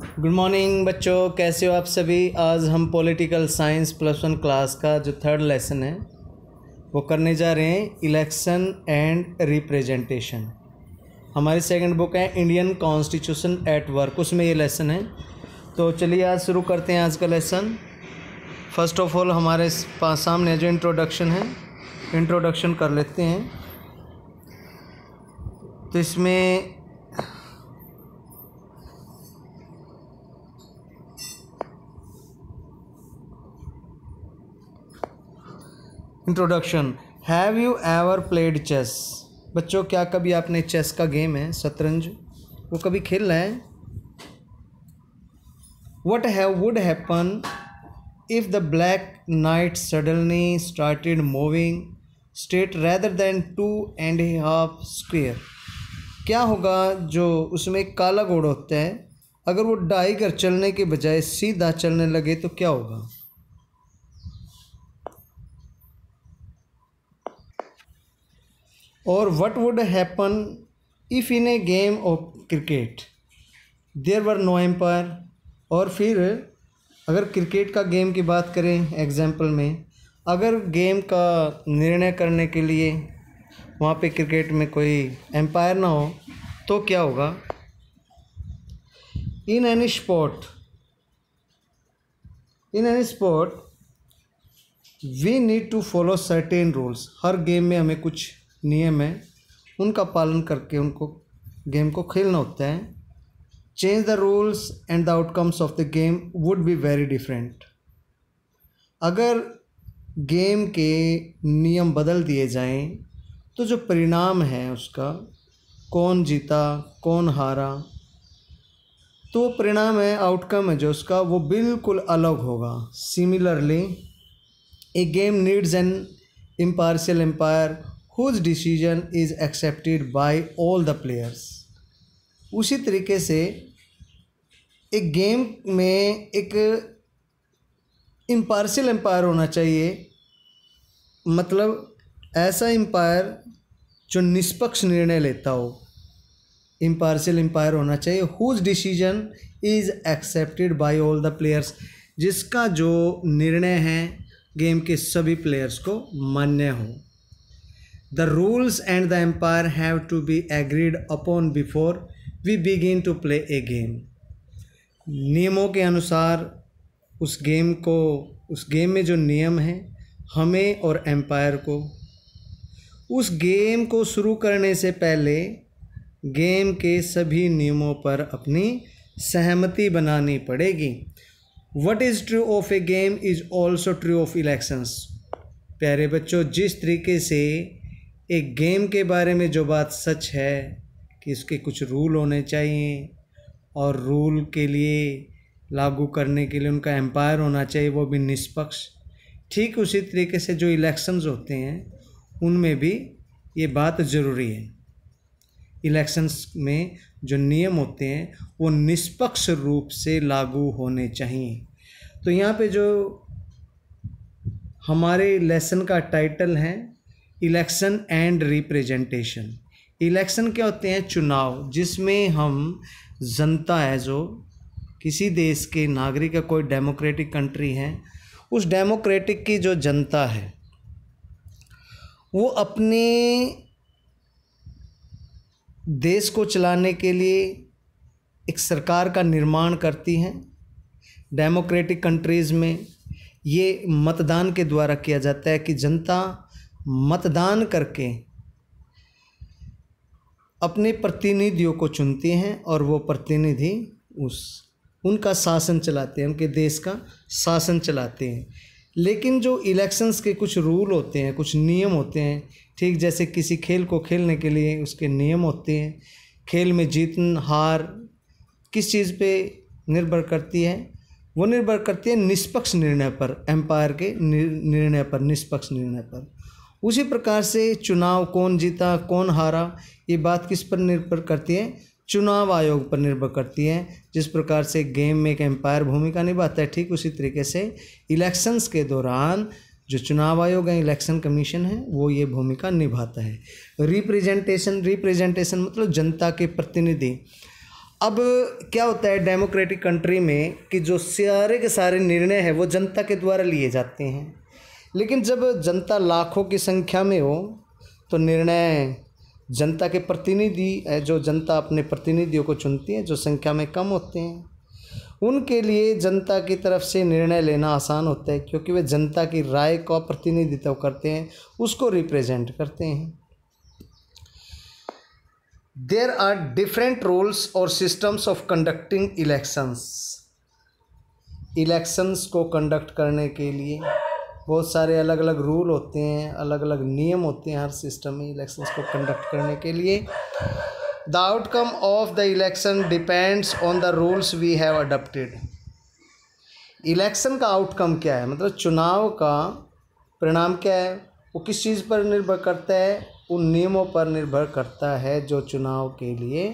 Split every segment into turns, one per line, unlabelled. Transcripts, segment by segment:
Good morning बच्चों कैसे हो आप सभी आज हम political science plus one class का जो थर्ड लेसन है वो करने जा रहे हैं इलेक्शन एंड रिप्रेजेंटेशन हमारी सेकंड बुक है इंडियन कॉन्स्टिट्यूशन एट वर्क उसमें ये लेसन है तो चलिए आज शुरू करते हैं आज का लेसन फर्स्ट ऑफ ऑल हमारे पास सामने जो इंट्रोडक्शन है इंट्रोडक्शन कर लेते हैं तो इसमें introduction have you ever played chess बच्चों क्या कभी आपने चेस का गेम है शतरंज वो कभी खेल रहे हैं what have would happen if the black knight suddenly started moving straight rather than two and half square क्या होगा जो उसमें काला घोड़ा होता है अगर वो डाई कर चलने के बजाय सीधा चलने लगे तो क्या होगा और what would happen if in a game of cricket there were no umpire और फिर अगर क्रिकेट का गेम की बात करें एग्जाम्पल में अगर गेम का निर्णय करने के लिए वहाँ पे क्रिकेट में कोई एम्पायर ना हो तो क्या होगा in any sport in any sport we need to follow certain rules हर गेम में हमें कुछ नियम है उनका पालन करके उनको गेम को खेलना होता है change the rules and the outcomes of the game would be very different अगर गेम के नियम बदल दिए जाएं तो जो परिणाम है उसका कौन जीता कौन हारा तो वो परिणाम है आउटकम है जो उसका वो बिल्कुल अलग होगा similarly a game needs an impartial umpire whose decision is accepted by all the players उसी तरीके से एक गेम में एक इम्पार्शियल एम्पायर होना चाहिए मतलब ऐसा एम्पायर जो निष्पक्ष निर्णय लेता हो इम्पार्शियल एम्पायर होना चाहिए whose decision is accepted by all the players जिसका जो निर्णय है गेम के सभी प्लेयर्स को मान्य हों The rules and the empire have to be agreed upon before we begin to play a game. नियमों के अनुसार उस गेम को उस गेम में जो नियम हैं हमें और एम्पायर को उस गेम को शुरू करने से पहले गेम के सभी नियमों पर अपनी सहमति बनानी पड़ेगी what is true of a game is also true of elections प्यारे बच्चों जिस तरीके से एक गेम के बारे में जो बात सच है कि इसके कुछ रूल होने चाहिए और रूल के लिए लागू करने के लिए उनका एम्पायर होना चाहिए वो भी निष्पक्ष ठीक उसी तरीके से जो इलेक्शंस होते हैं उनमें भी ये बात ज़रूरी है इलेक्शंस में जो नियम होते हैं वो निष्पक्ष रूप से लागू होने चाहिए तो यहाँ पे जो हमारे लेसन का टाइटल है इलेक्शन एंड रिप्रेजेंटेशन इलेक्शन क्या होते हैं चुनाव जिसमें हम जनता है जो किसी देश के नागरिक या कोई डेमोक्रेटिक कंट्री है उस डेमोक्रेटिक की जो जनता है वो अपने देश को चलाने के लिए एक सरकार का निर्माण करती हैं डेमोक्रेटिक कंट्रीज़ में ये मतदान के द्वारा किया जाता है कि जनता मतदान करके अपने प्रतिनिधियों को चुनते हैं और वो प्रतिनिधि उस उनका शासन चलाते हैं उनके देश का शासन चलाते हैं लेकिन जो इलेक्शंस के कुछ रूल होते हैं कुछ नियम होते हैं ठीक जैसे किसी खेल को खेलने के लिए उसके नियम होते हैं खेल में जीतन हार किस चीज़ पे निर्भर करती है वो निर्भर करती है निष्पक्ष निर्णय पर एम्पायर के निर्णय पर निष्पक्ष निर्णय पर उसी प्रकार से चुनाव कौन जीता कौन हारा ये बात किस पर निर्भर करती है चुनाव आयोग पर निर्भर करती है जिस प्रकार से गेम में एक एम्पायर भूमिका निभाता है ठीक उसी तरीके से इलेक्शंस के दौरान जो चुनाव आयोग है इलेक्शन कमीशन है वो ये भूमिका निभाता है रिप्रेजेंटेशन रिप्रेजेंटेशन मतलब जनता के प्रतिनिधि अब क्या होता है डेमोक्रेटिक कंट्री में कि जो सारे के सारे निर्णय है वो जनता के द्वारा लिए जाते हैं लेकिन जब जनता लाखों की संख्या में हो तो निर्णय जनता के प्रतिनिधि जो जनता अपने प्रतिनिधियों को चुनती है जो संख्या में कम होते हैं उनके लिए जनता की तरफ से निर्णय लेना आसान होता है क्योंकि वे जनता की राय का प्रतिनिधित्व करते हैं उसको रिप्रेजेंट करते हैं देर आर डिफरेंट रूल्स और systems of conducting elections elections को कंडक्ट करने के लिए बहुत सारे अलग अलग रूल होते हैं अलग अलग नियम होते हैं हर सिस्टम में इलेक्शंस को कंडक्ट करने के लिए the outcome of the election depends on the rules we have adopted election का आउटकम क्या है मतलब चुनाव का परिणाम क्या है वो किस चीज़ पर निर्भर करता है उन नियमों पर निर्भर करता है जो चुनाव के लिए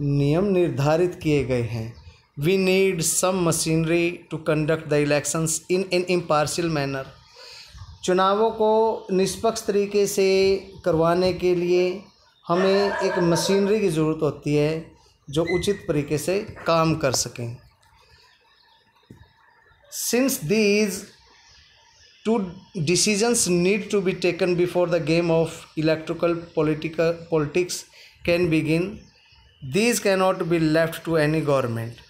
नियम निर्धारित किए गए हैं we need some machinery to conduct the elections in an impartial manner चुनावों को निष्पक्ष तरीके से करवाने के लिए हमें एक मशीनरी की ज़रूरत होती है जो उचित तरीके से काम कर सकें since these two decisions need to be taken before the game of electrical political politics can begin these cannot be left to any government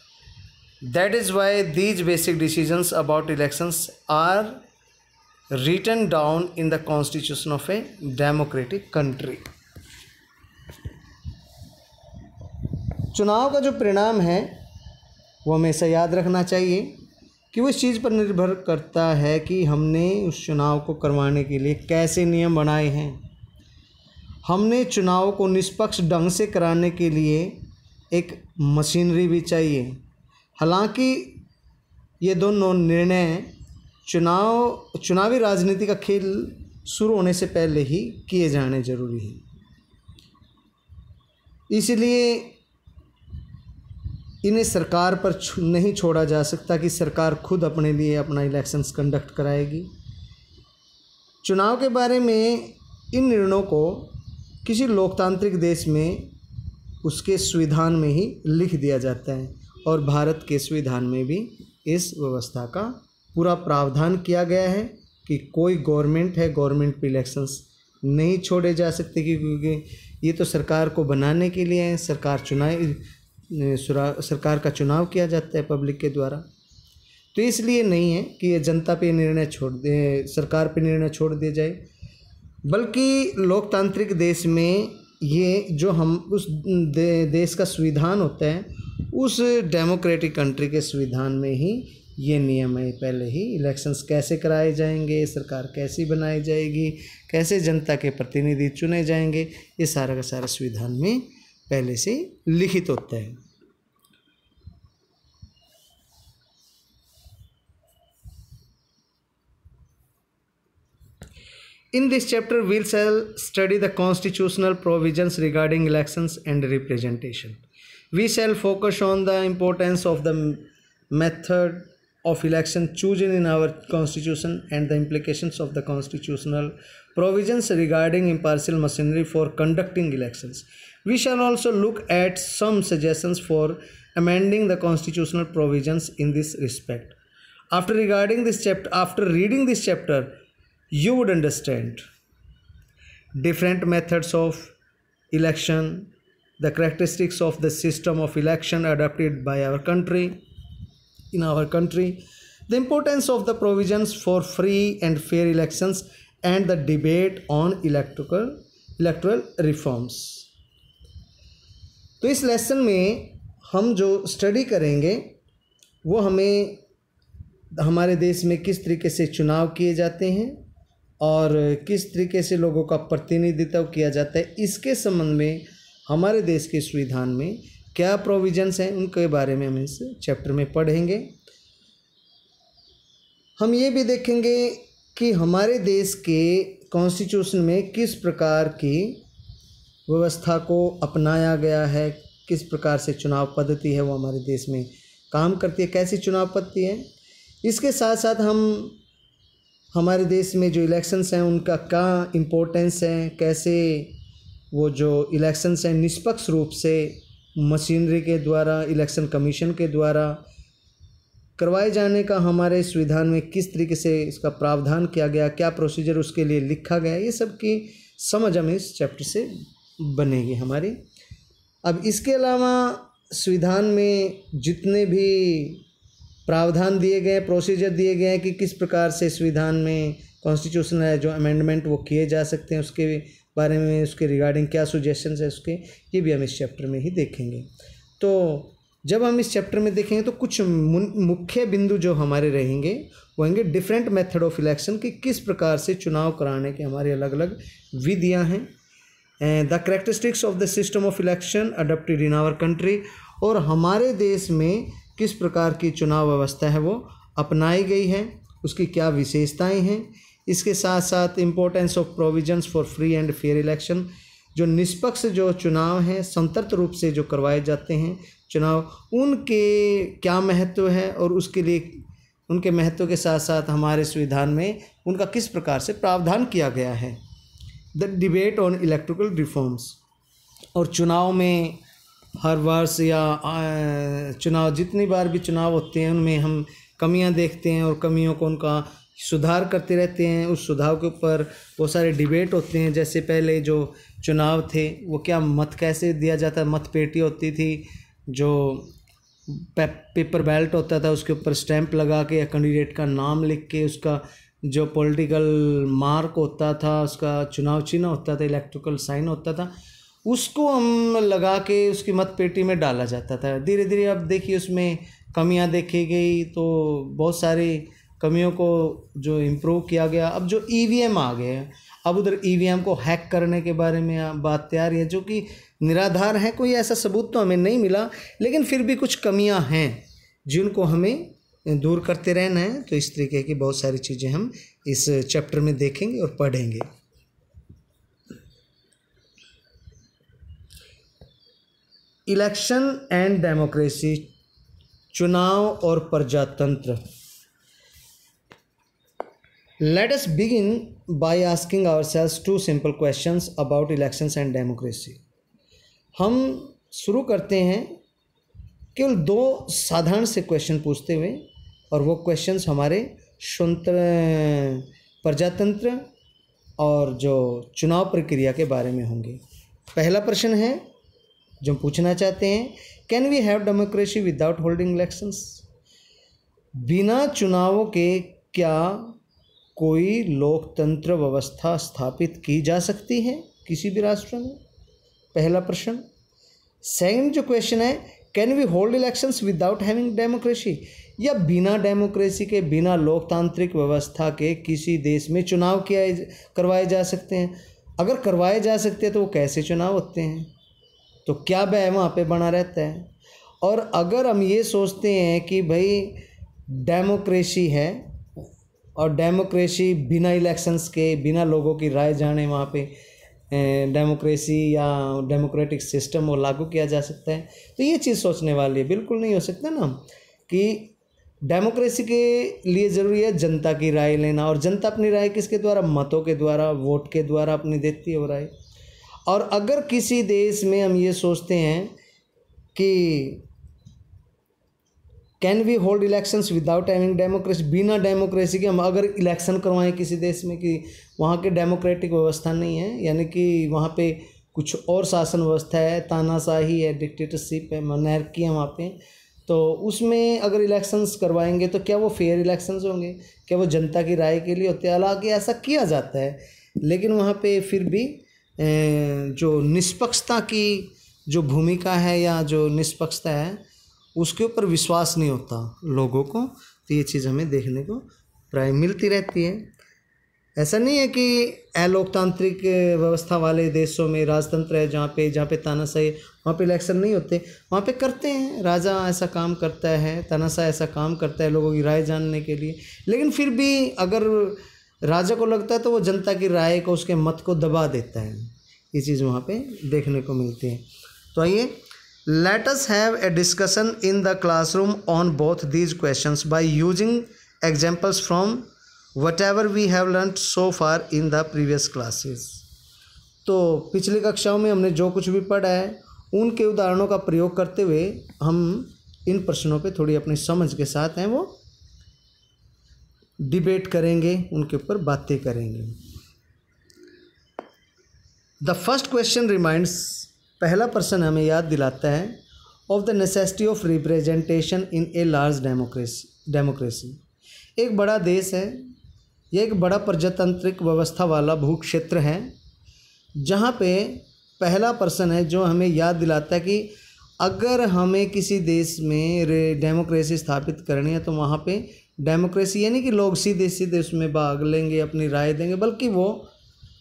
that is why these basic decisions about elections are written down in the constitution of a democratic country चुनाव का जो परिणाम है वो हमेशा याद रखना चाहिए कि वो इस चीज़ पर निर्भर करता है कि हमने उस चुनाव को करवाने के लिए कैसे नियम बनाए हैं हमने चुनाव को निष्पक्ष ढंग से कराने के लिए एक मशीनरी भी चाहिए हालांकि ये दोनों निर्णय चुनाव चुनावी राजनीति का खेल शुरू होने से पहले ही किए जाने जरूरी हैं इसलिए इन्हें सरकार पर नहीं छोड़ा जा सकता कि सरकार खुद अपने लिए अपना इलेक्शंस कंडक्ट कराएगी चुनाव के बारे में इन निर्णयों को किसी लोकतांत्रिक देश में उसके संविधान में ही लिख दिया जाता है और भारत के संविधान में भी इस व्यवस्था का पूरा प्रावधान किया गया है कि कोई गवर्नमेंट है गवर्नमेंट पे इलेक्शंस नहीं छोड़े जा सकते क्योंकि ये तो सरकार को बनाने के लिए हैं सरकार चुनाव सरकार का चुनाव किया जाता है पब्लिक के द्वारा तो इसलिए नहीं है कि ये जनता पे निर्णय छोड़ दे सरकार पे निर्णय छोड़ दिया जाए बल्कि लोकतांत्रिक देश में ये जो हम उस दे, देश का संविधान होता है उस डेमोक्रेटिक कंट्री के संविधान में ही ये नियम है पहले ही इलेक्शंस कैसे कराए जाएंगे सरकार कैसी बनाई जाएगी कैसे जनता के प्रतिनिधि चुने जाएंगे ये सारा का सारा संविधान में पहले से लिखित होता है in this chapter will shall study the constitutional provisions regarding elections and representation we shall focus on the importance of the method of election chosen in our constitution and the implications of the constitutional provisions regarding impartial machinery for conducting elections we shall also look at some suggestions for amending the constitutional provisions in this respect after regarding this chapter after reading this chapter you would understand different methods of election the characteristics of the system of election adopted by our country in our country the importance of the provisions for free and fair elections and the debate on electoral electoral reforms तो इस lesson में हम जो study करेंगे वो हमें हमारे देश में किस तरीके से चुनाव किए जाते हैं और किस तरीके से लोगों का प्रतिनिधित्व किया जाता है इसके संबंध में हमारे देश के संविधान में क्या प्रोविजंस हैं उनके बारे में हम इस चैप्टर में पढ़ेंगे हम ये भी देखेंगे कि हमारे देश के कॉन्स्टिट्यूशन में किस प्रकार की व्यवस्था को अपनाया गया है किस प्रकार से चुनाव पद्धति है वो हमारे देश में काम करती है कैसी चुनाव पद्धति है इसके साथ साथ हम हमारे देश में जो इलेक्शंस हैं उनका क्या इम्पोर्टेंस है कैसे वो जो इलेक्शंस हैं निष्पक्ष रूप से मशीनरी के द्वारा इलेक्शन कमीशन के द्वारा करवाए जाने का हमारे संविधान में किस तरीके से इसका प्रावधान किया गया क्या प्रोसीजर उसके लिए लिखा गया ये सब की समझ हमें इस चैप्टर से बनेगी हमारी अब इसके अलावा संविधान में जितने भी प्रावधान दिए गए प्रोसीजर दिए गए हैं कि किस प्रकार से संविधान में कॉन्स्टिट्यूशन है जो अमेंडमेंट वो किए जा सकते हैं उसके बारे में उसके रिगार्डिंग क्या सुजेशन है उसके ये भी हम इस चैप्टर में ही देखेंगे तो जब हम इस चैप्टर में देखेंगे तो कुछ मुख्य बिंदु जो हमारे रहेंगे वो होंगे डिफरेंट मेथड ऑफ इलेक्शन कि किस प्रकार से चुनाव कराने के हमारे अलग अलग विधियाँ हैं the characteristics of the system of election adopted in our country और हमारे देश में किस प्रकार की चुनाव व्यवस्था है वो अपनाई गई है उसकी क्या विशेषताएं हैं इसके साथ साथ importance of provisions for free and fair election जो निष्पक्ष जो चुनाव हैं संतत रूप से जो करवाए जाते हैं चुनाव उनके क्या महत्व है और उसके लिए उनके महत्व के साथ साथ हमारे संविधान में उनका किस प्रकार से प्रावधान किया गया है the debate on electrical reforms और चुनाव में हर वर्ष या चुनाव जितनी बार भी चुनाव होते हैं उनमें हम कमियां देखते हैं और कमियों को उनका सुधार करते रहते हैं उस सुधार के ऊपर बहुत सारे डिबेट होते हैं जैसे पहले जो चुनाव थे वो क्या मत कैसे दिया जाता मत पेटी होती थी जो पे, पेपर बेल्ट होता था उसके ऊपर स्टैंप लगा के या कैंडिडेट का नाम लिख के उसका जो पॉलिटिकल मार्क होता था उसका चुनाव चिन्ह होता था इलेक्ट्रिकल साइन होता था उसको हम लगा के उसकी मत पेटी में डाला जाता था धीरे धीरे अब देखिए उसमें कमियां देखी गई तो बहुत सारी कमियों को जो इम्प्रूव किया गया अब जो ई e आ गए हैं अब उधर ई e को हैक करने के बारे में बात तैयार है जो कि निराधार है कोई ऐसा सबूत तो हमें नहीं मिला लेकिन फिर भी कुछ कमियां हैं जिनको हमें दूर करते रहना है तो इस तरीके की बहुत सारी चीज़ें हम इस चैप्टर में देखेंगे और पढ़ेंगे इलेक्शन एंड डेमोक्रेसी चुनाव और प्रजातंत्र Let us begin by asking ourselves two simple questions about elections and democracy. हम शुरू करते हैं केवल दो साधारण से क्वेश्चन पूछते हुए और वो क्वेश्चंस हमारे स्वतंत्र प्रजातंत्र और जो चुनाव प्रक्रिया के बारे में होंगे पहला प्रश्न है जो पूछना चाहते हैं can we have democracy without holding elections बिना चुनावों के क्या कोई लोकतंत्र व्यवस्था स्थापित की जा सकती है किसी भी राष्ट्र में पहला प्रश्न सेकंड जो क्वेश्चन है can we hold elections without having democracy या बिना डेमोक्रेसी के बिना लोकतांत्रिक व्यवस्था के किसी देश में चुनाव किया करवाए जा सकते हैं अगर करवाए जा सकते हैं तो वो कैसे चुनाव होते हैं तो क्या वह वहाँ पर बना रहता है और अगर हम ये सोचते हैं कि भाई डेमोक्रेसी है और डेमोक्रेसी बिना इलेक्शंस के बिना लोगों की राय जाने वहाँ पे डेमोक्रेसी या डेमोक्रेटिक सिस्टम वो लागू किया जा सकता है तो ये चीज़ सोचने वाली है बिल्कुल नहीं हो सकता ना कि डेमोक्रेसी के लिए ज़रूरी है जनता की राय लेना और जनता अपनी राय किसके द्वारा मतों के द्वारा वोट के द्वारा अपनी देती है राय और अगर किसी देश में हम ये सोचते हैं कि can we hold elections without having democracy बिना डेमोक्रेसी के हम अगर इलेक्शन करवाएं किसी देश में कि वहाँ के डेमोक्रेटिक व्यवस्था नहीं है यानी कि वहाँ पे कुछ और शासन व्यवस्था है तानाशाही है डिक्टेटरशिप है मनैरकी है वहाँ पे तो उसमें अगर इलेक्शंस करवाएंगे तो क्या वो फेयर इलेक्शंस होंगे क्या वो जनता की राय के लिए होते हैं हालांकि ऐसा किया जाता है लेकिन वहाँ पे फिर भी जो निष्पक्षता की जो भूमिका है या जो निष्पक्षता है उसके ऊपर विश्वास नहीं होता लोगों को तो ये चीज़ हमें देखने को प्राय मिलती रहती है ऐसा नहीं है कि अलोकतांत्रिक व्यवस्था वाले देशों में राजतंत्र है जहाँ पे जहाँ पे तानाशाही वहाँ पे इलेक्शन नहीं होते वहाँ पे करते हैं राजा ऐसा काम करता है तानाशाह ऐसा काम करता है लोगों की राय जानने के लिए लेकिन फिर भी अगर राजा को लगता है तो वो जनता की राय को उसके मत को दबा देता है ये चीज़ वहाँ पर देखने को मिलती है तो आइए let us have a discussion in the classroom on both these question by using examples from whatever we have learn so far in the previous classes तो पिछली कक्षाओं में हमने जो कुछ भी पढ़ा है उनके उदाहरणों का प्रयोग करते हुए हम इन प्रश्नों पर थोड़ी अपनी समझ के साथ हैं वो डिबेट करेंगे उनके ऊपर बातें करेंगे द फर्स्ट क्वेश्चन रिमाइंड्स पहला प्रश्न हमें याद दिलाता है of the necessity of representation in a large democracy democracy एक बड़ा देश है यह एक बड़ा प्रजातंत्रिक व्यवस्था वाला भूक्षेत्र है जहाँ पे पहला प्रश्न है जो हमें याद दिलाता है कि अगर हमें किसी देश में डेमोक्रेसी स्थापित करनी है तो वहाँ पे डेमोक्रेसी यानी कि लोग सीधे सीधे उसमें भाग लेंगे अपनी राय देंगे बल्कि वो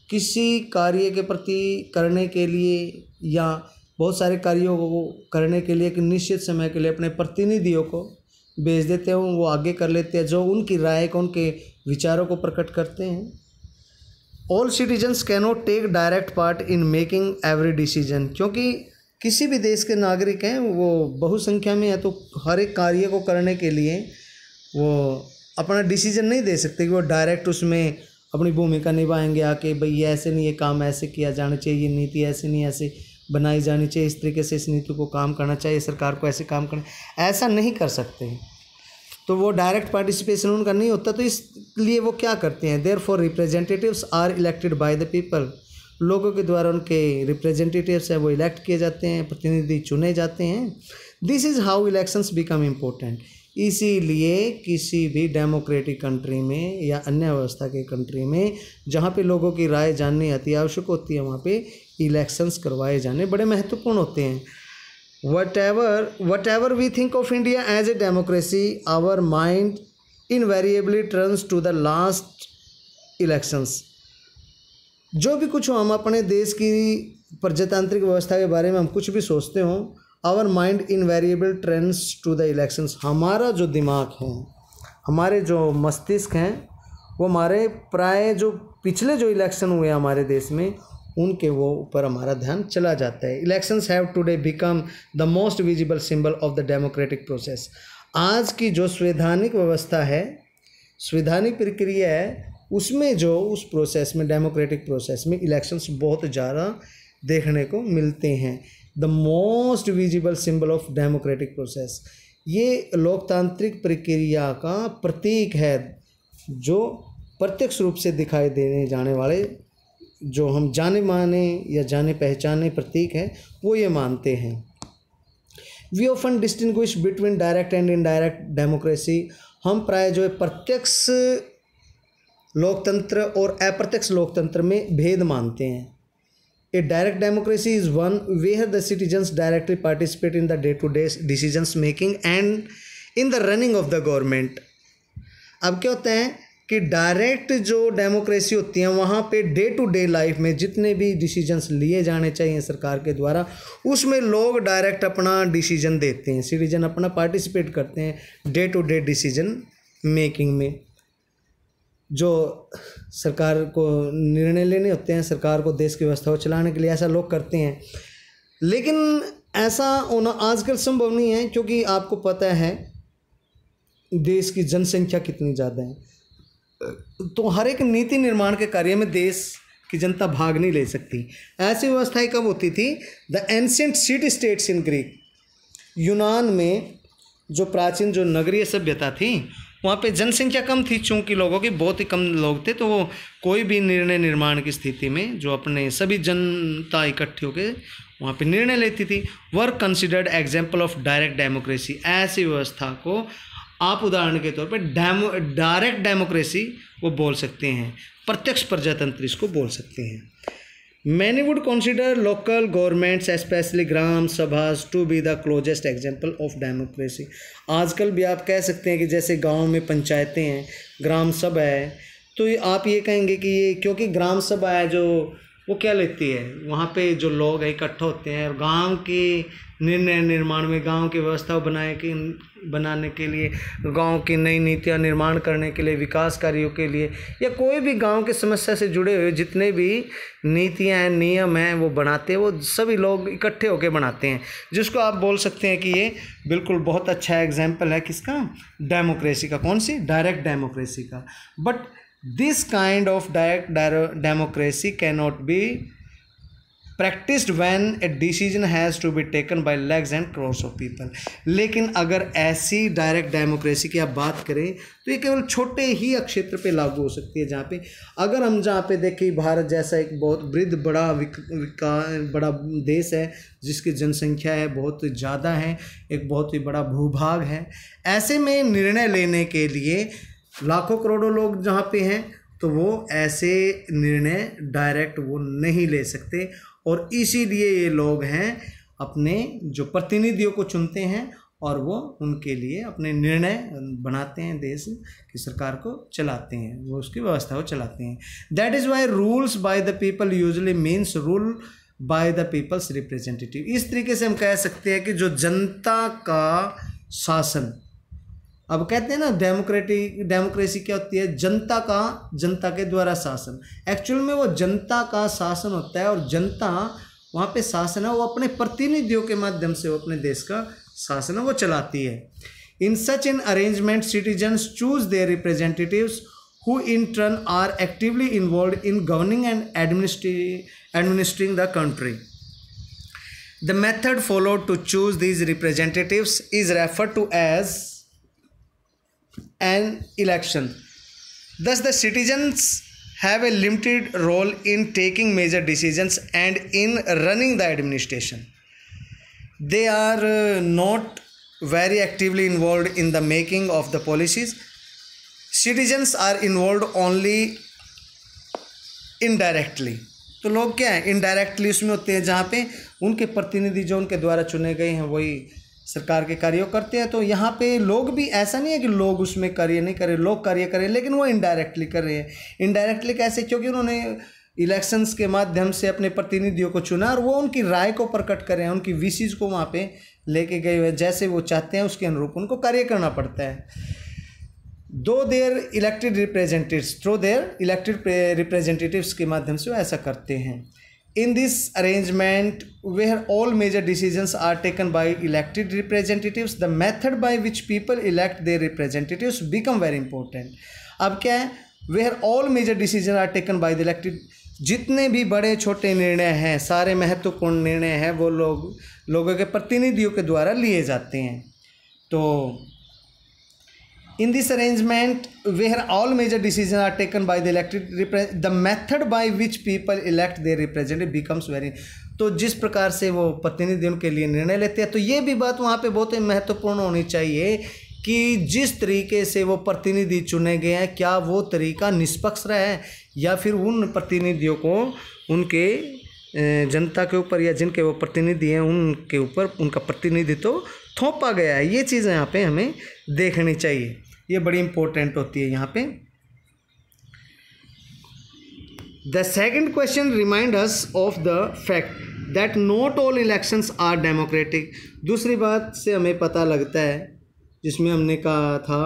किसी कार्य के प्रति करने के लिए या बहुत सारे कार्यों को करने के लिए एक निश्चित समय के लिए अपने प्रतिनिधियों को भेज देते हैं वो आगे कर लेते हैं जो उनकी राय को उनके विचारों को प्रकट करते हैं all citizens cannot take direct part in making every decision क्योंकि किसी भी देश के नागरिक हैं वो बहुसंख्या में हैं तो हर एक कार्य को करने के लिए वो अपना डिसीजन नहीं दे सकते कि वो डायरेक्ट उसमें अपनी भूमिका निभाएंगे आके भाई ये ऐसे नहीं ये काम ऐसे किया जाना चाहिए नीति ऐसे नहीं ऐसे बनाई जानी चाहिए इस तरीके से इस नीति को काम करना चाहिए सरकार को ऐसे काम करना ऐसा नहीं कर सकते हैं तो वो डायरेक्ट पार्टिसिपेशन उनका नहीं होता तो इसलिए वो क्या करते हैं therefore representatives are elected by the people लोगों के द्वारा उनके रिप्रेजेंटेटिव्स हैं वो इलेक्ट किए जाते हैं प्रतिनिधि चुने जाते हैं this is how elections become important इसीलिए किसी भी डेमोक्रेटिक कंट्री में या अन्य व्यवस्था के कंट्री में जहाँ पे लोगों की राय जाननी अति आवश्यक होती है वहाँ पे इलेक्शंस करवाए जाने बड़े महत्वपूर्ण होते हैं whatever whatever we think of India as a democracy our mind invariably turns to the last elections जो भी कुछ हो हम अपने देश की प्रजातांत्रिक व्यवस्था के बारे में हम कुछ भी सोचते हों our mind invariable trends to the elections हमारा जो दिमाग है हमारे जो मस्तिष्क हैं वो हमारे प्राय जो पिछले जो इलेक्शन हुए हमारे देश में उनके वो ऊपर हमारा ध्यान चला जाता है elections have today become the most visible symbol of the democratic process आज की जो संवैधानिक व्यवस्था है संवैधानिक प्रक्रिया है उसमें जो उस प्रोसेस में डेमोक्रेटिक प्रोसेस में इलेक्शंस बहुत ज़्यादा देखने को मिलते हैं the most visible symbol of democratic process ये लोकतांत्रिक प्रक्रिया का प्रतीक है जो प्रत्यक्ष रूप से दिखाई देने जाने वाले जो हम जाने माने या जाने पहचाने प्रतीक हैं वो ये मानते हैं we often distinguish between direct and indirect democracy हम प्राय जो है प्रत्यक्ष लोकतंत्र और अप्रत्यक्ष लोकतंत्र में भेद मानते हैं a direct democracy is one where the citizens directly participate in the day to day decisions making and in the running of the government अब क्या होते हैं कि डायरेक्ट जो डेमोक्रेसी होती है वहाँ पे डे टू डे लाइफ में जितने भी डिसीजंस लिए जाने चाहिए सरकार के द्वारा उसमें लोग डायरेक्ट अपना डिसीजन देते हैं सिटीजन अपना पार्टिसिपेट करते हैं day to day decision making में जो सरकार को निर्णय लेने होते हैं सरकार को देश की व्यवस्था को चलाने के लिए ऐसा लोग करते हैं लेकिन ऐसा होना आजकल संभव नहीं है क्योंकि आपको पता है देश की जनसंख्या कितनी ज़्यादा है तो हर एक नीति निर्माण के कार्य में देश की जनता भाग नहीं ले सकती ऐसी व्यवस्थाएं कब होती थी the ancient city states in Greek यूनान में जो प्राचीन जो नगरीय सभ्यता थी वहाँ पे जनसंख्या कम थी चूँकि लोगों की बहुत ही कम लोग थे तो वो कोई भी निर्णय निर्माण की स्थिति में जो अपने सभी जनता इकट्ठी होकर वहाँ पे निर्णय लेती थी were considered example of direct democracy ऐसी व्यवस्था को आप उदाहरण के तौर पर डेमो डायरेक्ट डेमोक्रेसी वो बोल सकते हैं प्रत्यक्ष प्रजातंत्र इसको बोल सकते हैं many would consider local governments especially gram sabhas to be the closest example of democracy आजकल भी आप कह सकते हैं कि जैसे गांव में पंचायतें हैं ग्राम सभा है तो आप ये कहेंगे कि ये क्योंकि ग्राम सभा है जो वो क्या लेती है वहाँ पे जो लोग हैं इकट्ठा होते हैं और गांव के निर्णय निर्माण में गांव की व्यवस्था बनाए कि बनाने के लिए गांव की नई नीतियाँ निर्माण करने के लिए विकास कार्यों के लिए या कोई भी गांव की समस्या से जुड़े हुए जितने भी नीतियाँ हैं नियम हैं वो बनाते हैं वो सभी लोग इकट्ठे होकर बनाते हैं जिसको आप बोल सकते हैं कि ये बिल्कुल बहुत अच्छा एग्जाम्पल है किसका डेमोक्रेसी का कौन सी डायरेक्ट डेमोक्रेसी का but this kind of direct democracy cannot be practised when a decision has to be taken by lakhs and crores of people लेकिन अगर ऐसी डायरेक्ट डेमोक्रेसी की आप बात करें तो ये केवल छोटे ही क्षेत्र पर लागू हो सकती है जहाँ पे अगर हम जहाँ पर देखें भारत जैसा एक बहुत वृद्ध बड़ा विका बड़ा देश है जिसकी जनसंख्या है बहुत ज़्यादा है एक बहुत ही बड़ा भूभाग है ऐसे में निर्णय लेने के लिए लाखों करोड़ों लोग जहाँ पे हैं तो वो ऐसे निर्णय डायरेक्ट वो नहीं ले सकते और इसीलिए ये लोग हैं अपने जो प्रतिनिधियों को चुनते हैं और वो उनके लिए अपने निर्णय बनाते हैं देश की सरकार को चलाते हैं वो उसकी व्यवस्था को चलाते हैं that is why rules by the people usually means rule by the people's representative इस तरीके से हम कह सकते हैं कि जो जनता का शासन अब कहते हैं ना डेमोक्रेटिक डेमोक्रेसी क्या होती है जनता का जनता के द्वारा शासन एक्चुअल में वो जनता का शासन होता है और जनता वहाँ पे शासन है वो अपने प्रतिनिधियों के माध्यम से वो अपने देश का शासन है वो चलाती है in such in arrangement citizens choose their representatives who in turn are actively involve in governing and administry administering the country the method followed to choose these representative is refer to as an election thus the citizens have a limited role in taking major decisions and in running the administration they are not very actively involve in the making of the policies citizens are involve only indirectly तो लोग क्या हैं indirectly उसमें होते हैं जहाँ पे उनके प्रतिनिधि जो उनके द्वारा चुने गए हैं वही सरकार के कार्यों करते हैं तो यहाँ पे लोग भी ऐसा नहीं है कि लोग उसमें कार्य नहीं करें लोग कार्य करें लेकिन वो इनडायरेक्टली कर रहे हैं इनडायरेक्टली कैसे क्योंकि उन्होंने इलेक्शंस के माध्यम से अपने प्रतिनिधियों को चुना और वो उनकी राय को प्रकट करें उनकी विशीज को वहाँ पे लेके गए हुए जैसे वो चाहते हैं उसके अनुरूप उनको कार्य करना पड़ता है दो their elected representative through their elected representatives के माध्यम से वो ऐसा करते हैं In this arrangement, where all major decisions are taken by elected representatives, the method by which people elect their representatives become very important. अब क्या है where all major decision are taken by the elected जितने भी बड़े छोटे निर्णय हैं सारे महत्वपूर्ण निर्णय हैं वो लोग लोगों के प्रतिनिधियों के द्वारा लिए जाते हैं तो in this arrangement where all major decisions are taken by the elected the method by which people elect their representative becomes very तो जिस प्रकार से वो प्रतिनिधि उनके लिए निर्णय लेते हैं तो ये भी बात वहाँ पे बहुत ही महत्वपूर्ण होनी चाहिए कि जिस तरीके से वो प्रतिनिधि चुने गए हैं क्या वो तरीका निष्पक्ष रहा है या फिर उन प्रतिनिधियों को उनके जनता के ऊपर या जिनके वो प्रतिनिधि हैं उनके ऊपर उनका प्रतिनिधित्व तो थोपा गया है ये चीज़ यहाँ पे हमें देखनी चाहिए ये बड़ी इंपॉर्टेंट होती है यहाँ पे the second question remind us of the fact that not all elections are democratic दूसरी बात से हमें पता लगता है जिसमें हमने कहा था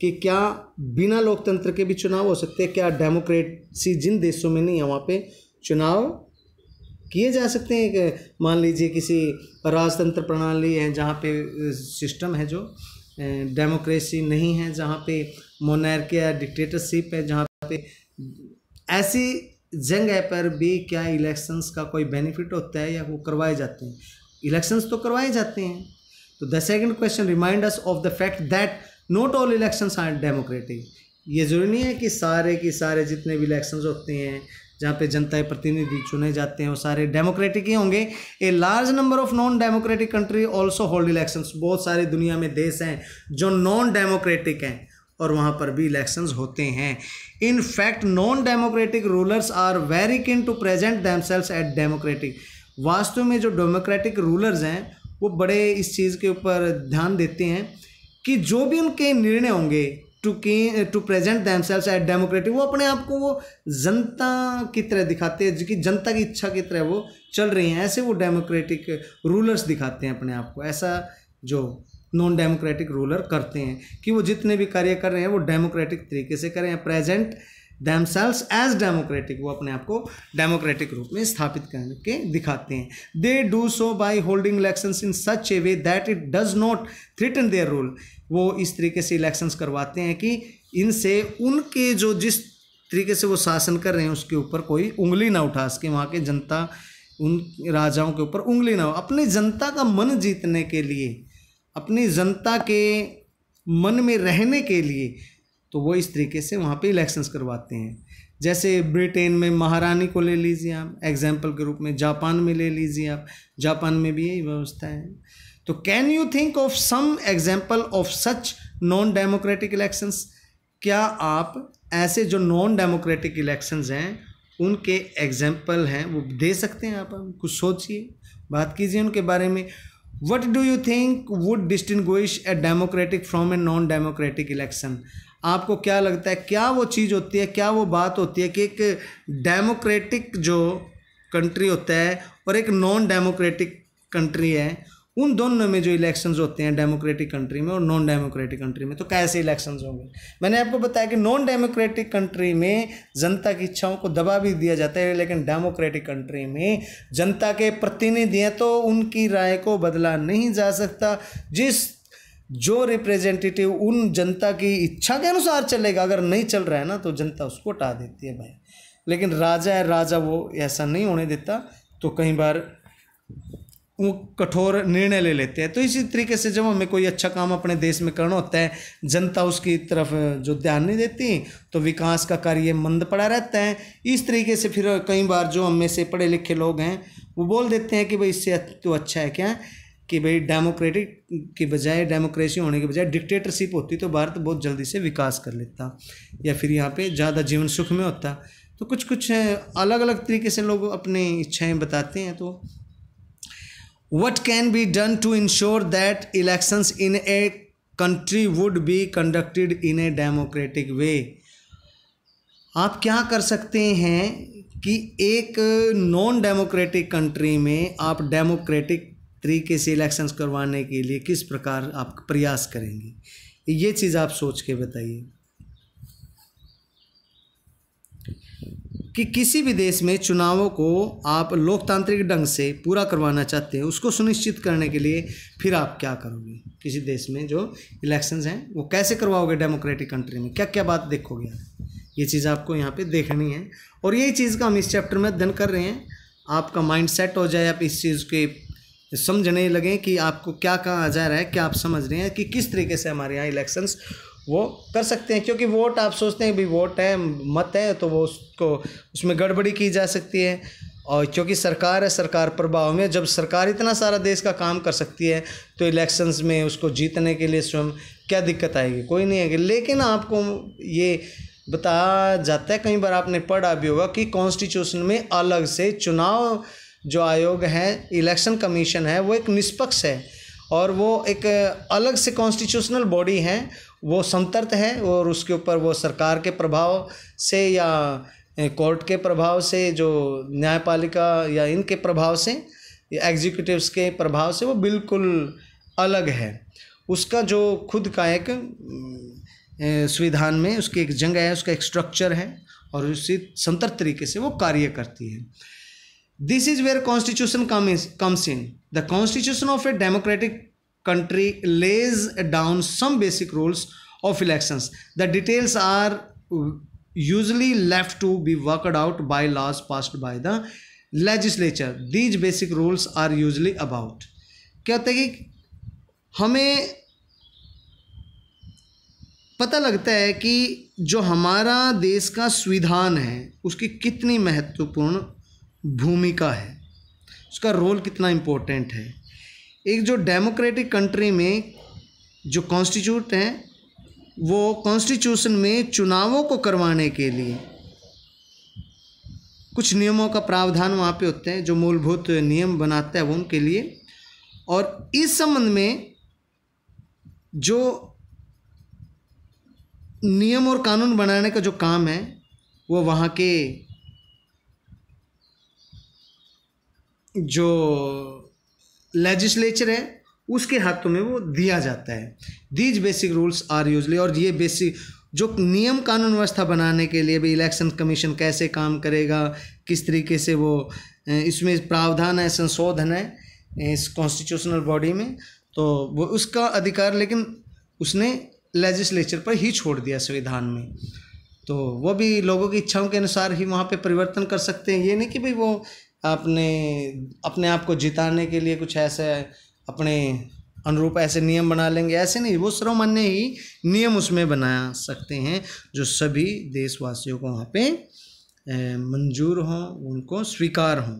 कि क्या बिना लोकतंत्र के भी चुनाव हो सकते हैं क्या डेमोक्रेसी जिन देशों में नहीं है वहाँ पे चुनाव किए जा सकते हैं मान लीजिए किसी राजतंत्र प्रणाली है जहाँ पे सिस्टम है जो डेमोक्रेसी नहीं है जहाँ पे मोनार्की डिक्टेटरशिप है जहाँ पे ऐसी जगह पर भी क्या इलेक्शंस का कोई बेनिफिट होता है या वो करवाए जाते हैं इलेक्शंस तो करवाए जाते हैं तो the second question remind us of the fact that not all elections are democratic ये जरूरी नहीं है कि सारे के सारे जितने भी इलेक्शंस होते हैं जहाँ पे जनता के प्रतिनिधि चुने जाते हैं वो सारे डेमोक्रेटिक ही होंगे a large number of non democratic country also hold elections बहुत सारे दुनिया में देश हैं जो नॉन डेमोक्रेटिक हैं और वहाँ पर भी इलेक्शंस होते हैं in fact non democratic rulers are very keen to present themselves at democratic वास्तव में जो डेमोक्रेटिक रूलर्स हैं वो बड़े इस चीज़ के ऊपर ध्यान देते हैं कि जो भी उनके निर्णय होंगे too keen to present themselves at democratic वो अपने आप को वो जनता की तरह दिखाते हैं जो कि जनता की इच्छा की तरह वो चल रही हैं ऐसे वो डेमोक्रेटिक रूलर्स दिखाते हैं अपने आप को ऐसा जो नॉन डेमोक्रेटिक रूलर करते हैं कि वो जितने भी कार्य कर रहे हैं वो डेमोक्रेटिक तरीके से करें प्रेजेंट दैमसेल्स एज डेमोक्रेटिक वो अपने आप को डेमोक्रेटिक रूप में स्थापित करके दिखाते हैं they do so by holding elections in such a way that it does not threaten their rule वो इस तरीके से इलेक्शंस करवाते हैं कि इनसे उनके जो जिस तरीके से वो शासन कर रहे हैं उसके ऊपर कोई उंगली ना उठा सके वहाँ के जनता उन राजाओं के ऊपर उंगली ना हो अपनी जनता का मन जीतने के लिए अपनी जनता के मन में रहने के लिए तो वो इस तरीके से वहाँ पे इलेक्शंस करवाते हैं जैसे ब्रिटेन में महारानी को ले लीजिए आप एग्जाम्पल के रूप में जापान में ले लीजिए आप जापान में भी यही व्यवस्था है तो can you think of some example of such non democratic elections क्या आप ऐसे जो नॉन डेमोक्रेटिक इलेक्शंस हैं उनके एग्जाम्पल हैं वो दे सकते हैं आप कुछ सोचिए बात कीजिए उनके बारे में what do you think would distinguish a democratic from a non democratic election आपको क्या लगता है क्या वो चीज़ होती है क्या वो बात होती है कि एक डेमोक्रेटिक जो कंट्री होता है और एक नॉन डेमोक्रेटिक कंट्री है उन दोनों में जो इलेक्शंस होते हैं डेमोक्रेटिक कंट्री में और नॉन डेमोक्रेटिक कंट्री में तो कैसे इलेक्शंस होंगे मैंने आपको बताया कि नॉन डेमोक्रेटिक कंट्री में जनता की इच्छाओं को दबा भी दिया जाता है लेकिन डेमोक्रेटिक कंट्री में जनता के प्रतिनिधि हैं तो उनकी राय को बदला नहीं जा सकता जिस जो रिप्रेजेंटेटिव उन जनता की इच्छा के अनुसार चलेगा अगर नहीं चल रहा है ना तो जनता उसको हटा देती है भाई लेकिन राजा है राजा वो ऐसा नहीं होने देता तो कई बार वो कठोर निर्णय ले लेते हैं तो इसी तरीके से जब हमें कोई अच्छा काम अपने देश में करना होता है जनता उसकी तरफ जो ध्यान नहीं देती तो विकास का कार्य मंद पड़ा रहता है इस तरीके से फिर कई बार जो हम में से पढ़े लिखे लोग हैं वो बोल देते हैं कि भाई इससे तो अच्छा है क्या है कि भाई डेमोक्रेटिक की बजाय डेमोक्रेसी होने के बजाय डिक्टेटरशिप होती तो भारत बहुत जल्दी से विकास कर लेता या फिर यहाँ पे ज़्यादा जीवन सुख में होता तो कुछ कुछ अलग अलग तरीके से लोग अपनी इच्छाएं बताते हैं तो what can be done to ensure that elections in a country would be conducted in a democratic way आप क्या कर सकते हैं कि एक नॉन डेमोक्रेटिक कंट्री में आप डेमोक्रेटिक तरीके से सिलेक्शंस करवाने के लिए किस प्रकार आप प्रयास करेंगे ये चीज़ आप सोच के बताइए कि किसी भी देश में चुनावों को आप लोकतांत्रिक ढंग से पूरा करवाना चाहते हैं उसको सुनिश्चित करने के लिए फिर आप क्या करोगे किसी देश में जो इलेक्शंस हैं वो कैसे करवाओगे डेमोक्रेटिक कंट्री में क्या क्या बात देखोगे ये चीज़ आपको यहाँ पे देखनी है और यही चीज़ का हम इस चैप्टर में अध्ययन कर रहे हैं आपका माइंड सेट हो जाए आप इस चीज़ के तो समझने लगे कि आपको क्या कहा जा रहा है क्या आप समझ रहे हैं कि किस तरीके से हमारे यहाँ इलेक्शंस वो कर सकते हैं क्योंकि वोट आप सोचते हैं भी वोट है मत है तो वो उसको उसमें गड़बड़ी की जा सकती है और क्योंकि सरकार है सरकार प्रभाव में जब सरकार इतना सारा देश का काम कर सकती है तो इलेक्शंस में उसको जीतने के लिए स्वयं क्या दिक्कत आएगी कोई नहीं आएगी लेकिन आपको ये बताया जाता है कई बार आपने पढ़ा भी होगा कि कॉन्स्टिट्यूशन में अलग से चुनाव जो आयोग है इलेक्शन कमीशन है वो एक निष्पक्ष है और वो एक अलग से कॉन्स्टिट्यूशनल बॉडी है वो संतर्त है और उसके ऊपर वो सरकार के प्रभाव से या कोर्ट के प्रभाव से जो न्यायपालिका या इनके प्रभाव से एग्जीक्यूटिव्स के प्रभाव से वो बिल्कुल अलग है उसका जो खुद का एक संविधान में उसकी एक जंग है उसका एक स्ट्रक्चर है और उसी संतर तरीके से वो कार्य करती है this is where constitution comes comes in the constitution of a democratic country lays down some basic rules of elections the details are usually left to be worked out by laws passed by the legislature these basic rules are usually about क्या होता है कि हमें पता लगता है कि जो हमारा देश का संविधान है उसकी कितनी महत्वपूर्ण भूमिका है उसका रोल कितना इम्पोर्टेंट है एक जो डेमोक्रेटिक कंट्री में जो कॉन्स्टिट्यूट हैं वो कॉन्स्टिट्यूशन में चुनावों को करवाने के लिए कुछ नियमों का प्रावधान वहाँ पे होते हैं जो मूलभूत नियम बनाते हैं वो उनके लिए और इस संबंध में जो नियम और कानून बनाने का जो काम है वो वहाँ के जो लेजिस्लेचर है उसके हाथों में वो दिया जाता है these basic rules are usually और ये बेसिक जो नियम कानून व्यवस्था बनाने के लिए भी इलेक्शन कमीशन कैसे काम करेगा किस तरीके से वो इसमें प्रावधान है संशोधन है इस कॉन्स्टिट्यूशनल बॉडी में तो वो उसका अधिकार लेकिन उसने लेजिस्लेचर पर ही छोड़ दिया संविधान में तो वो भी लोगों की इच्छाओं के अनुसार ही वहाँ पे परिवर्तन कर सकते हैं ये नहीं कि भाई वो अपने अपने आप को जिताने के लिए कुछ ऐसे अपने अनुरूप ऐसे नियम बना लेंगे ऐसे नहीं वो सर्वमान्य ही नियम उसमें बना सकते हैं जो सभी देशवासियों को वहाँ पे मंजूर हों उनको स्वीकार हों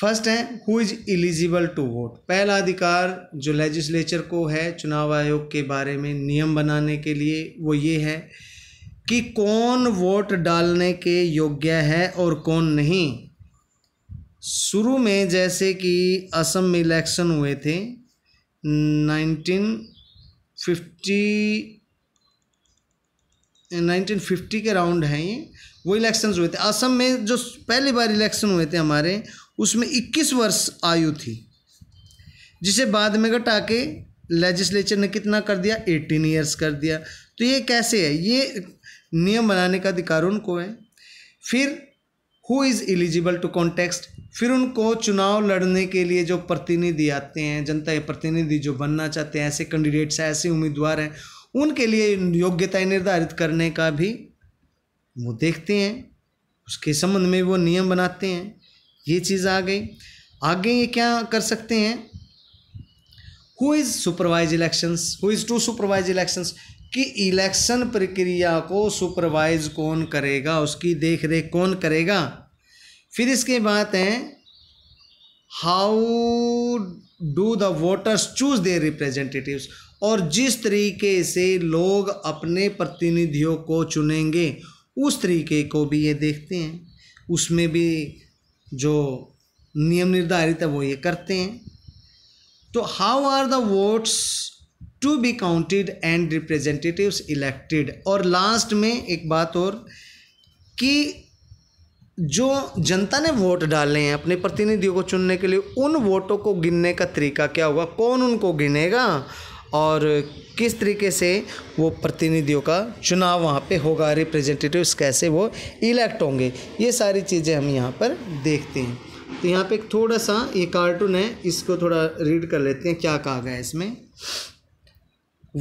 फर्स्ट है who is eligible to vote पहला अधिकार जो लेजिस्लेचर को है चुनाव आयोग के बारे में नियम बनाने के लिए वो ये है कि कौन वोट डालने के योग्य है और कौन नहीं शुरू में जैसे कि असम में इलेक्शन हुए थे 1950 1950 के राउंड हैं ये वो इलेक्शंस हुए थे असम में जो पहली बार इलेक्शन हुए थे हमारे उसमें 21 वर्ष आयु थी जिसे बाद में घटा के लेजिस्लेचर ने कितना कर दिया 18 ईयर्स कर दिया तो ये कैसे है ये नियम बनाने का अधिकार उनको है फिर who is eligible to contest फिर उनको चुनाव लड़ने के लिए जो प्रतिनिधि आते हैं जनता के प्रतिनिधि जो बनना चाहते हैं ऐसे कैंडिडेट्स हैं ऐसे उम्मीदवार हैं उनके लिए योग्यताएं निर्धारित करने का भी वो देखते हैं उसके संबंध में वो नियम बनाते हैं ये चीज़ आ गई आगे ये क्या कर सकते हैं who is supervise elections who is to supervise elections कि इलेक्शन प्रक्रिया को सुपरवाइज कौन करेगा उसकी देखरेख कौन करेगा फिर इसके बाद है how do the voters choose their representatives और जिस तरीके से लोग अपने प्रतिनिधियों को चुनेंगे उस तरीके को भी ये देखते हैं उसमें भी जो नियम निर्धारित है वो ये करते हैं तो how are the votes to be counted and representatives elected और लास्ट में एक बात और कि जो जनता ने वोट डाले हैं अपने प्रतिनिधियों को चुनने के लिए उन वोटों को गिनने का तरीका क्या होगा कौन उनको गिनेगा और किस तरीके से वो प्रतिनिधियों का चुनाव वहाँ पे होगा रिप्रेजेंटेटिव्स कैसे वो इलेक्ट होंगे ये सारी चीज़ें हम यहाँ पर देखते हैं तो यहाँ पे एक थोड़ा सा ये कार्टून है इसको थोड़ा रीड कर लेते हैं क्या कहा गया इसमें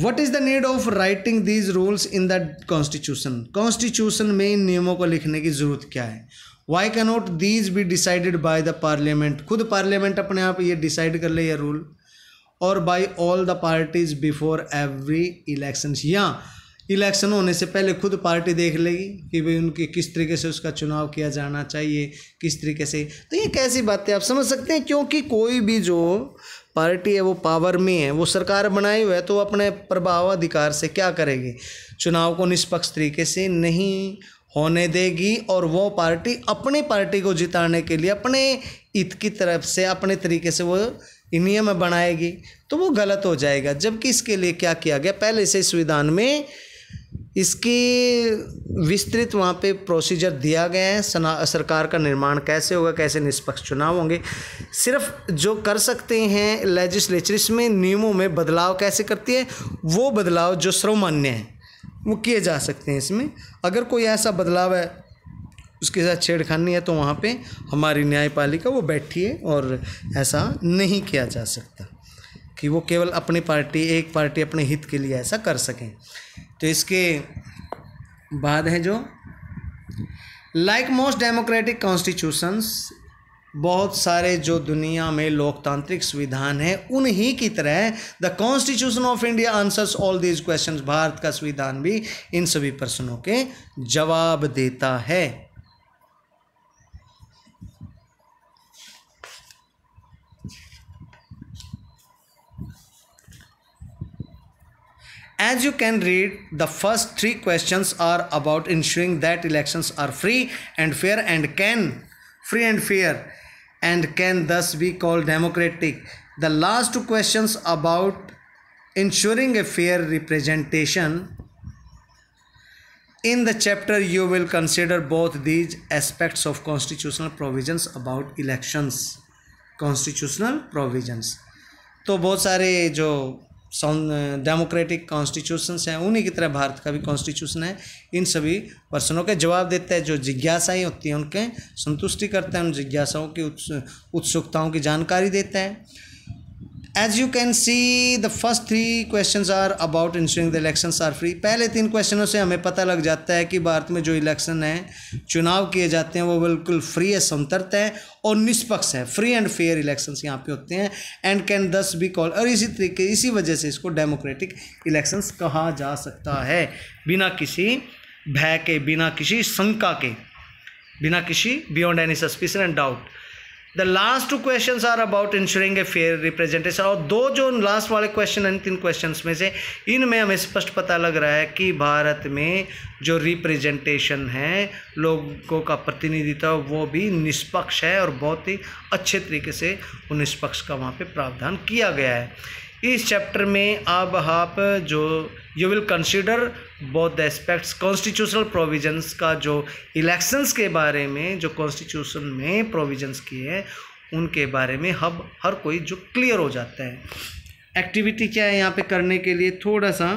what is the need of writing these rules in the constitution constitution में इन नियमों को लिखने की ज़रूरत क्या है why cannot these be decided by the parliament खुद पार्लियामेंट अपने आप ये डिसाइड कर ले ये रूल और by all the parties before every election या इलेक्शन होने से पहले खुद पार्टी देख लेगी कि भाई उनके किस तरीके से उसका चुनाव किया जाना चाहिए किस तरीके से तो ये कैसी बातें आप समझ सकते हैं क्योंकि कोई भी जो पार्टी है वो पावर में है वो सरकार बनाई हुई है तो अपने प्रभाव अधिकार से क्या करेगी चुनाव को निष्पक्ष तरीके से नहीं होने देगी और वो पार्टी अपनी पार्टी को जिताने के लिए अपने इत की तरफ से अपने तरीके से वो नियम बनाएगी तो वो गलत हो जाएगा जबकि इसके लिए क्या किया गया पहले से संविधान में इसकी विस्तृत वहाँ पे प्रोसीजर दिया गया है सरकार का निर्माण कैसे होगा कैसे निष्पक्ष चुनाव होंगे सिर्फ जो कर सकते हैं लेजिस्लेचर इसमें नियमों में बदलाव कैसे करती है वो बदलाव जो सर्वमान्य है वो किए जा सकते हैं इसमें अगर कोई ऐसा बदलाव है उसके साथ छेड़खानी है तो वहाँ पे हमारी न्यायपालिका वो बैठी है और ऐसा नहीं किया जा सकता कि वो केवल अपनी पार्टी एक पार्टी अपने हित के लिए ऐसा कर सकें तो इसके बाद है जो लाइक मोस्ट डेमोक्रेटिक कॉन्स्टिट्यूशंस बहुत सारे जो दुनिया में लोकतांत्रिक संविधान है उन्हीं की तरह the constitution of India answers all these questions भारत का संविधान भी इन सभी प्रश्नों के जवाब देता है As you can read, the first three questions are about ensuring that elections are free and fair and can free and fair and can thus be called democratic. The last two questions about ensuring a fair representation. In the chapter you will consider both these aspects of constitutional provisions about elections. Constitutional provisions. तो बहुत सारे जो democratic constitutions हैं उन्हीं की तरह भारत का भी कॉन्स्टिट्यूशन है इन सभी प्रश्नों के जवाब देते हैं जो जिज्ञासाएँ होती हैं उनके संतुष्टि करते हैं उन जिज्ञासाओं की उत्सुकताओं की जानकारी देते हैं as you can see the first three question are about ensuring the election are free पहले तीन क्वेश्चनों से हमें पता लग जाता है कि भारत में जो इलेक्शन हैं चुनाव किए जाते हैं वो बिल्कुल फ्री है स्वतंत्र है और निष्पक्ष है फ्री एंड फेयर इलेक्शन यहाँ पे होते हैं and can thus be call और इसी तरीके इसी वजह से इसको डेमोक्रेटिक इलेक्शन कहा जा सकता है बिना किसी भय के बिना किसी शंका के बिना किसी beyond any suspicion and doubt the last two question are about ensuring a fair representation और दो जो लास्ट वाले क्वेश्चन हैं तीन क्वेश्चन में से इनमें हमें स्पष्ट पता लग रहा है कि भारत में जो रिप्रेजेंटेशन है लोगों का प्रतिनिधित्व वो भी निष्पक्ष है और बहुत ही अच्छे तरीके से वो निष्पक्ष का वहाँ पर प्रावधान किया गया है इस चैप्टर में अब आप जो you will consider both the aspects constitutional provisions का जो इलेक्शंस के बारे में जो कॉन्स्टिट्यूशन में प्रोविजंस किए हैं उनके बारे में हम हर कोई जो क्लियर हो जाता है एक्टिविटी क्या है यहाँ पे करने के लिए थोड़ा सा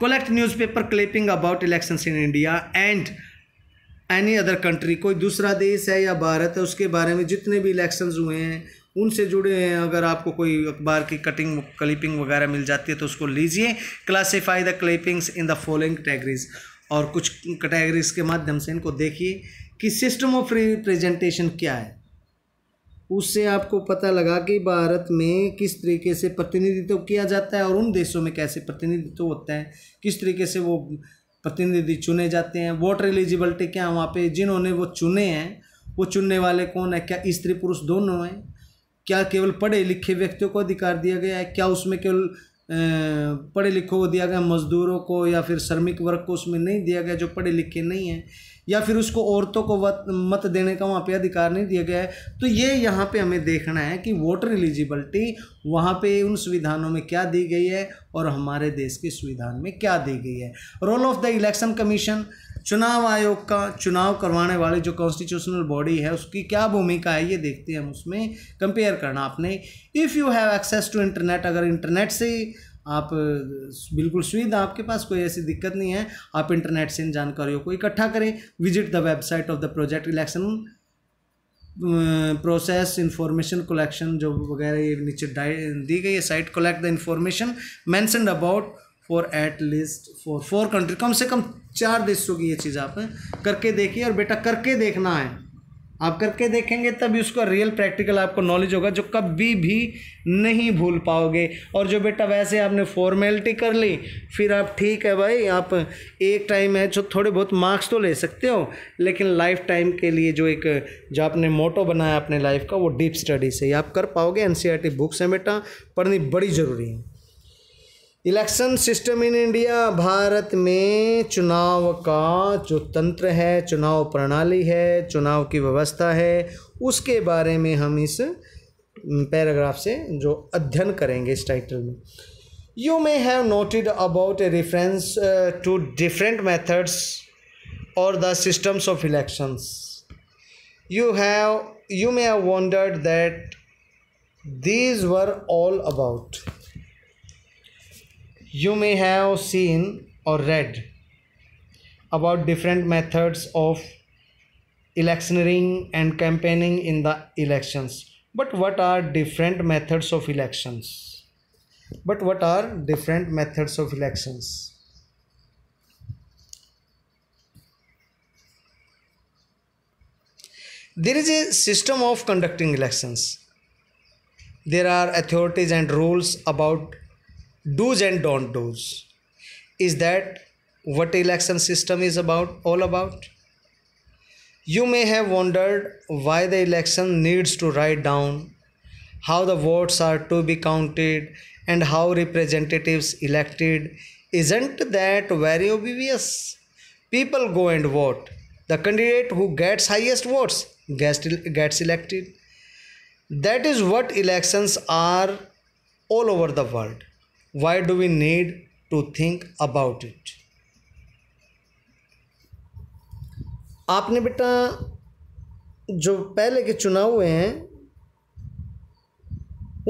collect newspaper clipping about elections in India and any other country कोई दूसरा देश है या भारत है उसके बारे में जितने भी इलेक्शंस हुए हैं उनसे जुड़े हैं अगर आपको कोई अखबार की कटिंग क्लिपिंग वगैरह मिल जाती है तो उसको लीजिए classify the clippings in the following categories और कुछ कैटेगरीज के माध्यम से इनको देखिए कि सिस्टम ऑफ रिप्रेजेंटेशन क्या है उससे आपको पता लगा कि भारत में किस तरीके से प्रतिनिधित्व किया जाता है और उन देशों में कैसे प्रतिनिधित्व होता है किस तरीके से वो प्रतिनिधि चुने जाते हैं वोटर एलिजिबिलिटी क्या वहाँ पे जिन्होंने वो चुने हैं वो चुनने वाले कौन है क्या स्त्री पुरुष दोनों हैं क्या केवल पढ़े लिखे व्यक्तियों को अधिकार दिया गया है क्या उसमें केवल पढ़े लिखों को दिया गया मजदूरों को या फिर श्रमिक वर्ग को उसमें नहीं दिया गया जो पढ़े लिखे नहीं हैं या फिर उसको औरतों को मत देने का वहाँ पे अधिकार नहीं दिया गया है तो ये यहाँ पे हमें देखना है कि वोटर एलिजिबिलिटी वहाँ पे उन संविधानों में क्या दी गई है और हमारे देश के संविधान में क्या दी गई है role of the election commission चुनाव आयोग का चुनाव करवाने वाली जो कॉन्स्टिट्यूशनल बॉडी है उसकी क्या भूमिका है ये देखते हैं हम उसमें कंपेयर करना आपने if you have access to internet अगर इंटरनेट से आप बिल्कुल सुविधा आपके पास कोई ऐसी दिक्कत नहीं है आप इंटरनेट से इन जानकारियों को इकट्ठा करें visit the website of the project election process information collection जो वगैरह ये नीचे दी गई है site collect the information mentioned about for at least for four country कम से कम चार देशों की ये चीज़ आप करके देखिए और बेटा करके देखना है आप करके देखेंगे तभी उसका रियल प्रैक्टिकल आपको नॉलेज होगा जो कभी भी नहीं भूल पाओगे और जो बेटा वैसे आपने फॉर्मेलिटी कर ली फिर आप ठीक है भाई आप एक टाइम है जो थोड़े बहुत मार्क्स तो ले सकते हो लेकिन लाइफ टाइम के लिए जो एक जो आपने मोटो बनाया अपने लाइफ का वो डीप स्टडी से ही आप कर पाओगे एन बुक्स e हैं बेटा पढ़नी बड़ी ज़रूरी है इलेक्शन सिस्टम इन इंडिया भारत में चुनाव का जो तंत्र है चुनाव प्रणाली है चुनाव की व्यवस्था है उसके बारे में हम इस पैराग्राफ से जो अध्ययन करेंगे इस टाइटल में you may have noted about a reference to different methods और the systems of elections you have you may have wondered that these were all about you may have seen or read about different methods of electioneering and campaigning in the elections but what are different methods of elections but what are different methods of elections there is a system of conducting elections there are authorities and rules about do's and don't do's is that what election system is about all about you may have wondered why the election needs to write down how the votes are to be counted and how representatives elected isn't that very obvious people go and vote the candidate who gets highest votes gets, elected that is what elections are all over the world why do we need to think about it आपने बेटा जो पहले के चुनाव हुए हैं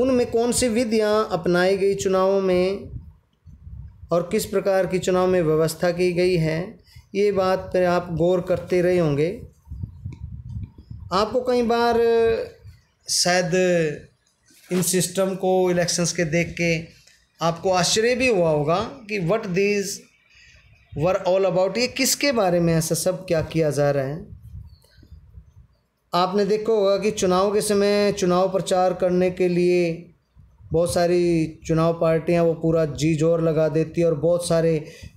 उनमें कौन सी विधियां अपनाई गई चुनावों में और किस प्रकार की चुनाव में व्यवस्था की गई है ये बात पर आप गौर करते रहे होंगे आपको कई बार शायद इन सिस्टम को इलेक्शंस के देख के आपको आश्चर्य भी हुआ होगा कि what these were all about ये किसके बारे में ऐसा सब क्या किया जा रहा है आपने देखा होगा कि चुनाव के समय चुनाव प्रचार करने के लिए बहुत सारी चुनाव पार्टियां वो पूरा जी जोर लगा देती है और बहुत सारे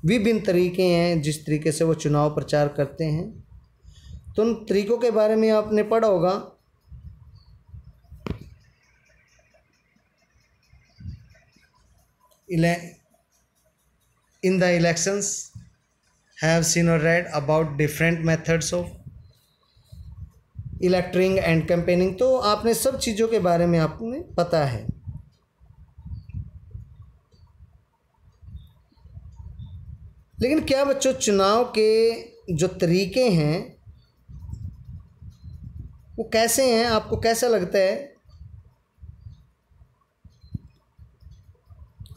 विभिन्न तरीके हैं जिस तरीके से वो चुनाव प्रचार करते हैं तो उन तरीक़ों के बारे में आपने पढ़ा होगा in the elections have seen or read about different methods of electing and campaigning तो आपने सब चीज़ों के बारे में आपने पता है लेकिन क्या बच्चों चुनाव के जो तरीके हैं वो कैसे हैं आपको कैसा लगता है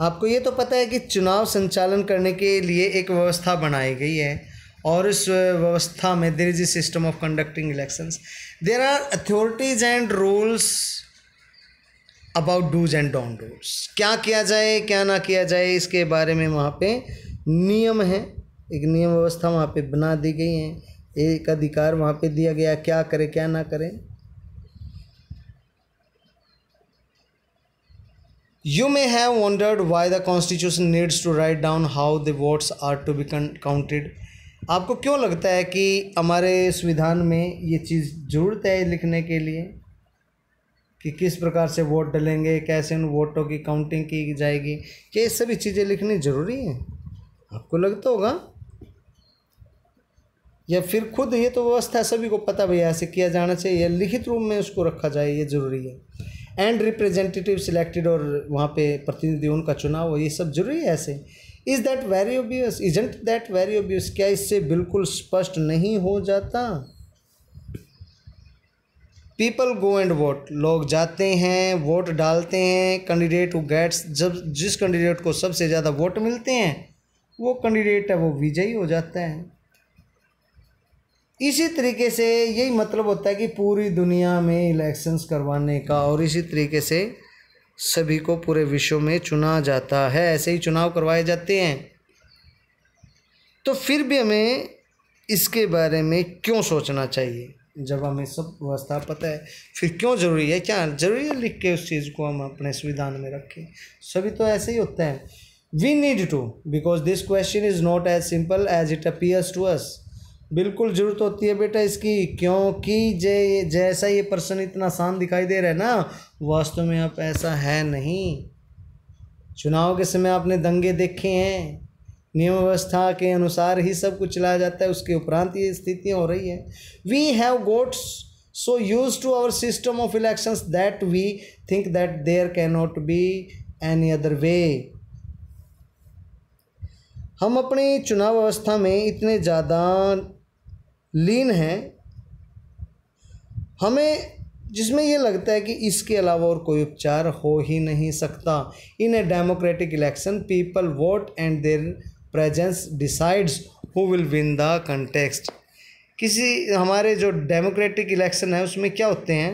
आपको ये तो पता है कि चुनाव संचालन करने के लिए एक व्यवस्था बनाई गई है और इस व्यवस्था में there is a system of conducting elections there are authorities and rules about do's and don'ts क्या किया जाए क्या ना किया जाए इसके बारे में वहाँ पे नियम है एक नियम व्यवस्था वहाँ पे बना दी गई है एक अधिकार वहाँ पे दिया गया क्या करें क्या ना करें You may have wondered why the constitution needs to write down how the votes are to be counted. आपको क्यों लगता है कि हमारे संविधान में ये चीज़ ज़रूरत है लिखने के लिए कि किस प्रकार से वोट डलेंगे कैसे उन वोटों की काउंटिंग की जाएगी क्या ये सभी चीज़ें लिखनी ज़रूरी है आपको लगता तो होगा या फिर खुद ये तो व्यवस्था सभी को पता भैया ऐसे किया जाना चाहिए या लिखित रूप में उसको रखा जाए ये ज़रूरी है एंड रिप्रेजेंटेटिव सिलेक्टेड और वहाँ पे प्रतिनिधि उनका चुनाव हो ये सब जरूरी है ऐसे is that very obvious isn't that very obvious क्या इससे बिल्कुल स्पष्ट नहीं हो जाता पीपल गो एंड वोट लोग जाते हैं वोट डालते हैं कैंडिडेट वो गेट्स जब जिस कैंडिडेट को सबसे ज़्यादा वोट मिलते हैं वो कैंडिडेट है वो विजयी हो जाता है इसी तरीके से यही मतलब होता है कि पूरी दुनिया में इलेक्शंस करवाने का और इसी तरीके से सभी को पूरे विश्व में चुना जाता है ऐसे ही चुनाव करवाए जाते हैं तो फिर भी हमें इसके बारे में क्यों सोचना चाहिए जब हमें सब व्यवस्था पता है फिर क्यों ज़रूरी है क्या ज़रूरी है लिख के उस चीज़ को हम अपने संविधान में रखें सभी तो ऐसे ही होते हैं we need to because this question is not as simple as it appears to us बिल्कुल ज़रूरत होती है बेटा इसकी क्योंकि जय जैसा ये पर्सन इतना शांत दिखाई दे रहा है ना वास्तव में आप ऐसा है नहीं चुनाव के समय आपने दंगे देखे हैं नियम व्यवस्था के अनुसार ही सब कुछ चलाया जाता है उसके उपरांत ये स्थितियाँ हो रही है we have got used to our system of elections that we think that there can not be any other way हम अपने चुनाव अवस्था में इतने ज़्यादा लीन हैं हमें जिसमें ये लगता है कि इसके अलावा और कोई उपचार हो ही नहीं सकता in a democratic election people vote and their preference decides who will win the contest किसी हमारे जो डेमोक्रेटिक इलेक्शन है उसमें क्या होते हैं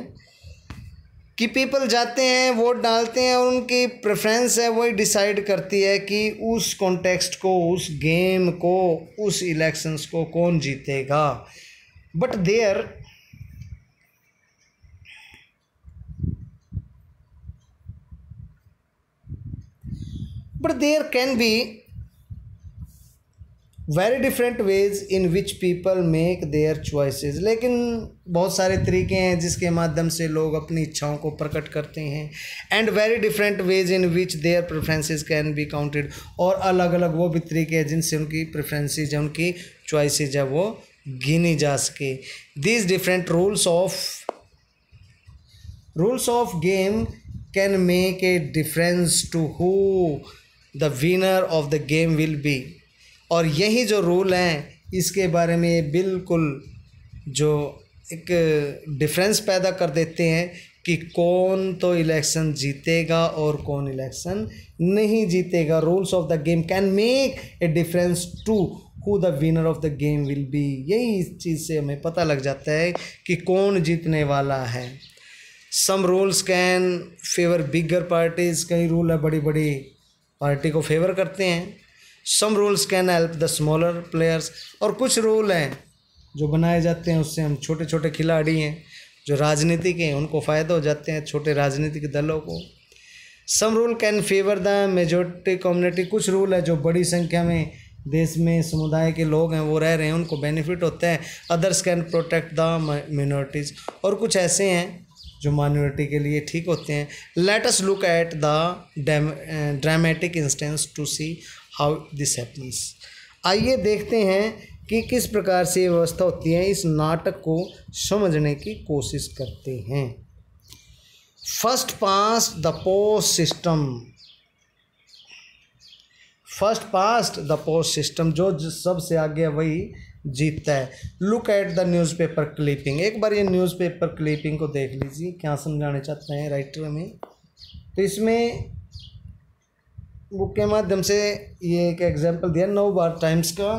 कि पीपल जाते हैं वोट डालते हैं और उनकी प्रेफरेंस है वही डिसाइड करती है कि उस कॉन्टेक्स्ट को उस गेम को उस इलेक्शंस को कौन जीतेगा but there but there can be very different ways in which people make their choices लेकिन बहुत सारे तरीके हैं जिसके माध्यम से लोग अपनी इच्छाओं को प्रकट करते हैं and very different ways in which their preferences can be counted और अलग अलग वो भी तरीके हैं जिनसे उनकी प्रेफरेंसेज है उनकी चॉइसेज है वो गिनी जा सके these different rules of rules of game can make a difference to who the winner of the game will be और यही जो रूल हैं इसके बारे में बिल्कुल जो एक डिफरेंस पैदा कर देते हैं कि कौन तो इलेक्शन जीतेगा और कौन इलेक्शन नहीं जीतेगा rules of the game can make a difference to who the winner of the game will be यही इस चीज़ से हमें पता लग जाता है कि कौन जीतने वाला है some rules can favour bigger parties कई रूल है बड़ी बड़ी पार्टी को फेवर करते हैं some rules can help the smaller players और कुछ रूल हैं जो बनाए जाते हैं उससे हम छोटे छोटे खिलाड़ी हैं जो राजनीतिक हैं उनको फ़ायदा हो जाते हैं छोटे राजनीतिक दलों को some rule can favour the majority community कुछ रूल है जो बड़ी संख्या में देश में समुदाय के लोग हैं वो रह रहे हैं उनको बेनिफिट होते हैं others can protect the minorities और कुछ ऐसे हैं जो माइनॉरिटी के लिए ठीक होते हैं let's look at the dramatic instance to see how this happens आइए देखते हैं कि किस प्रकार से व्यवस्था होती है इस नाटक को समझने की कोशिश करते हैं first past the post system first past the post system जो सबसे आगे वही जीतता है look at the newspaper clipping एक बार ये न्यूज़पेपर क्लिपिंग को देख लीजिए क्या समझाना चाहते हैं राइटर में तो इसमें बुक के माध्यम से ये एक एग्जाम्पल दिया नौ बार टाइम्स का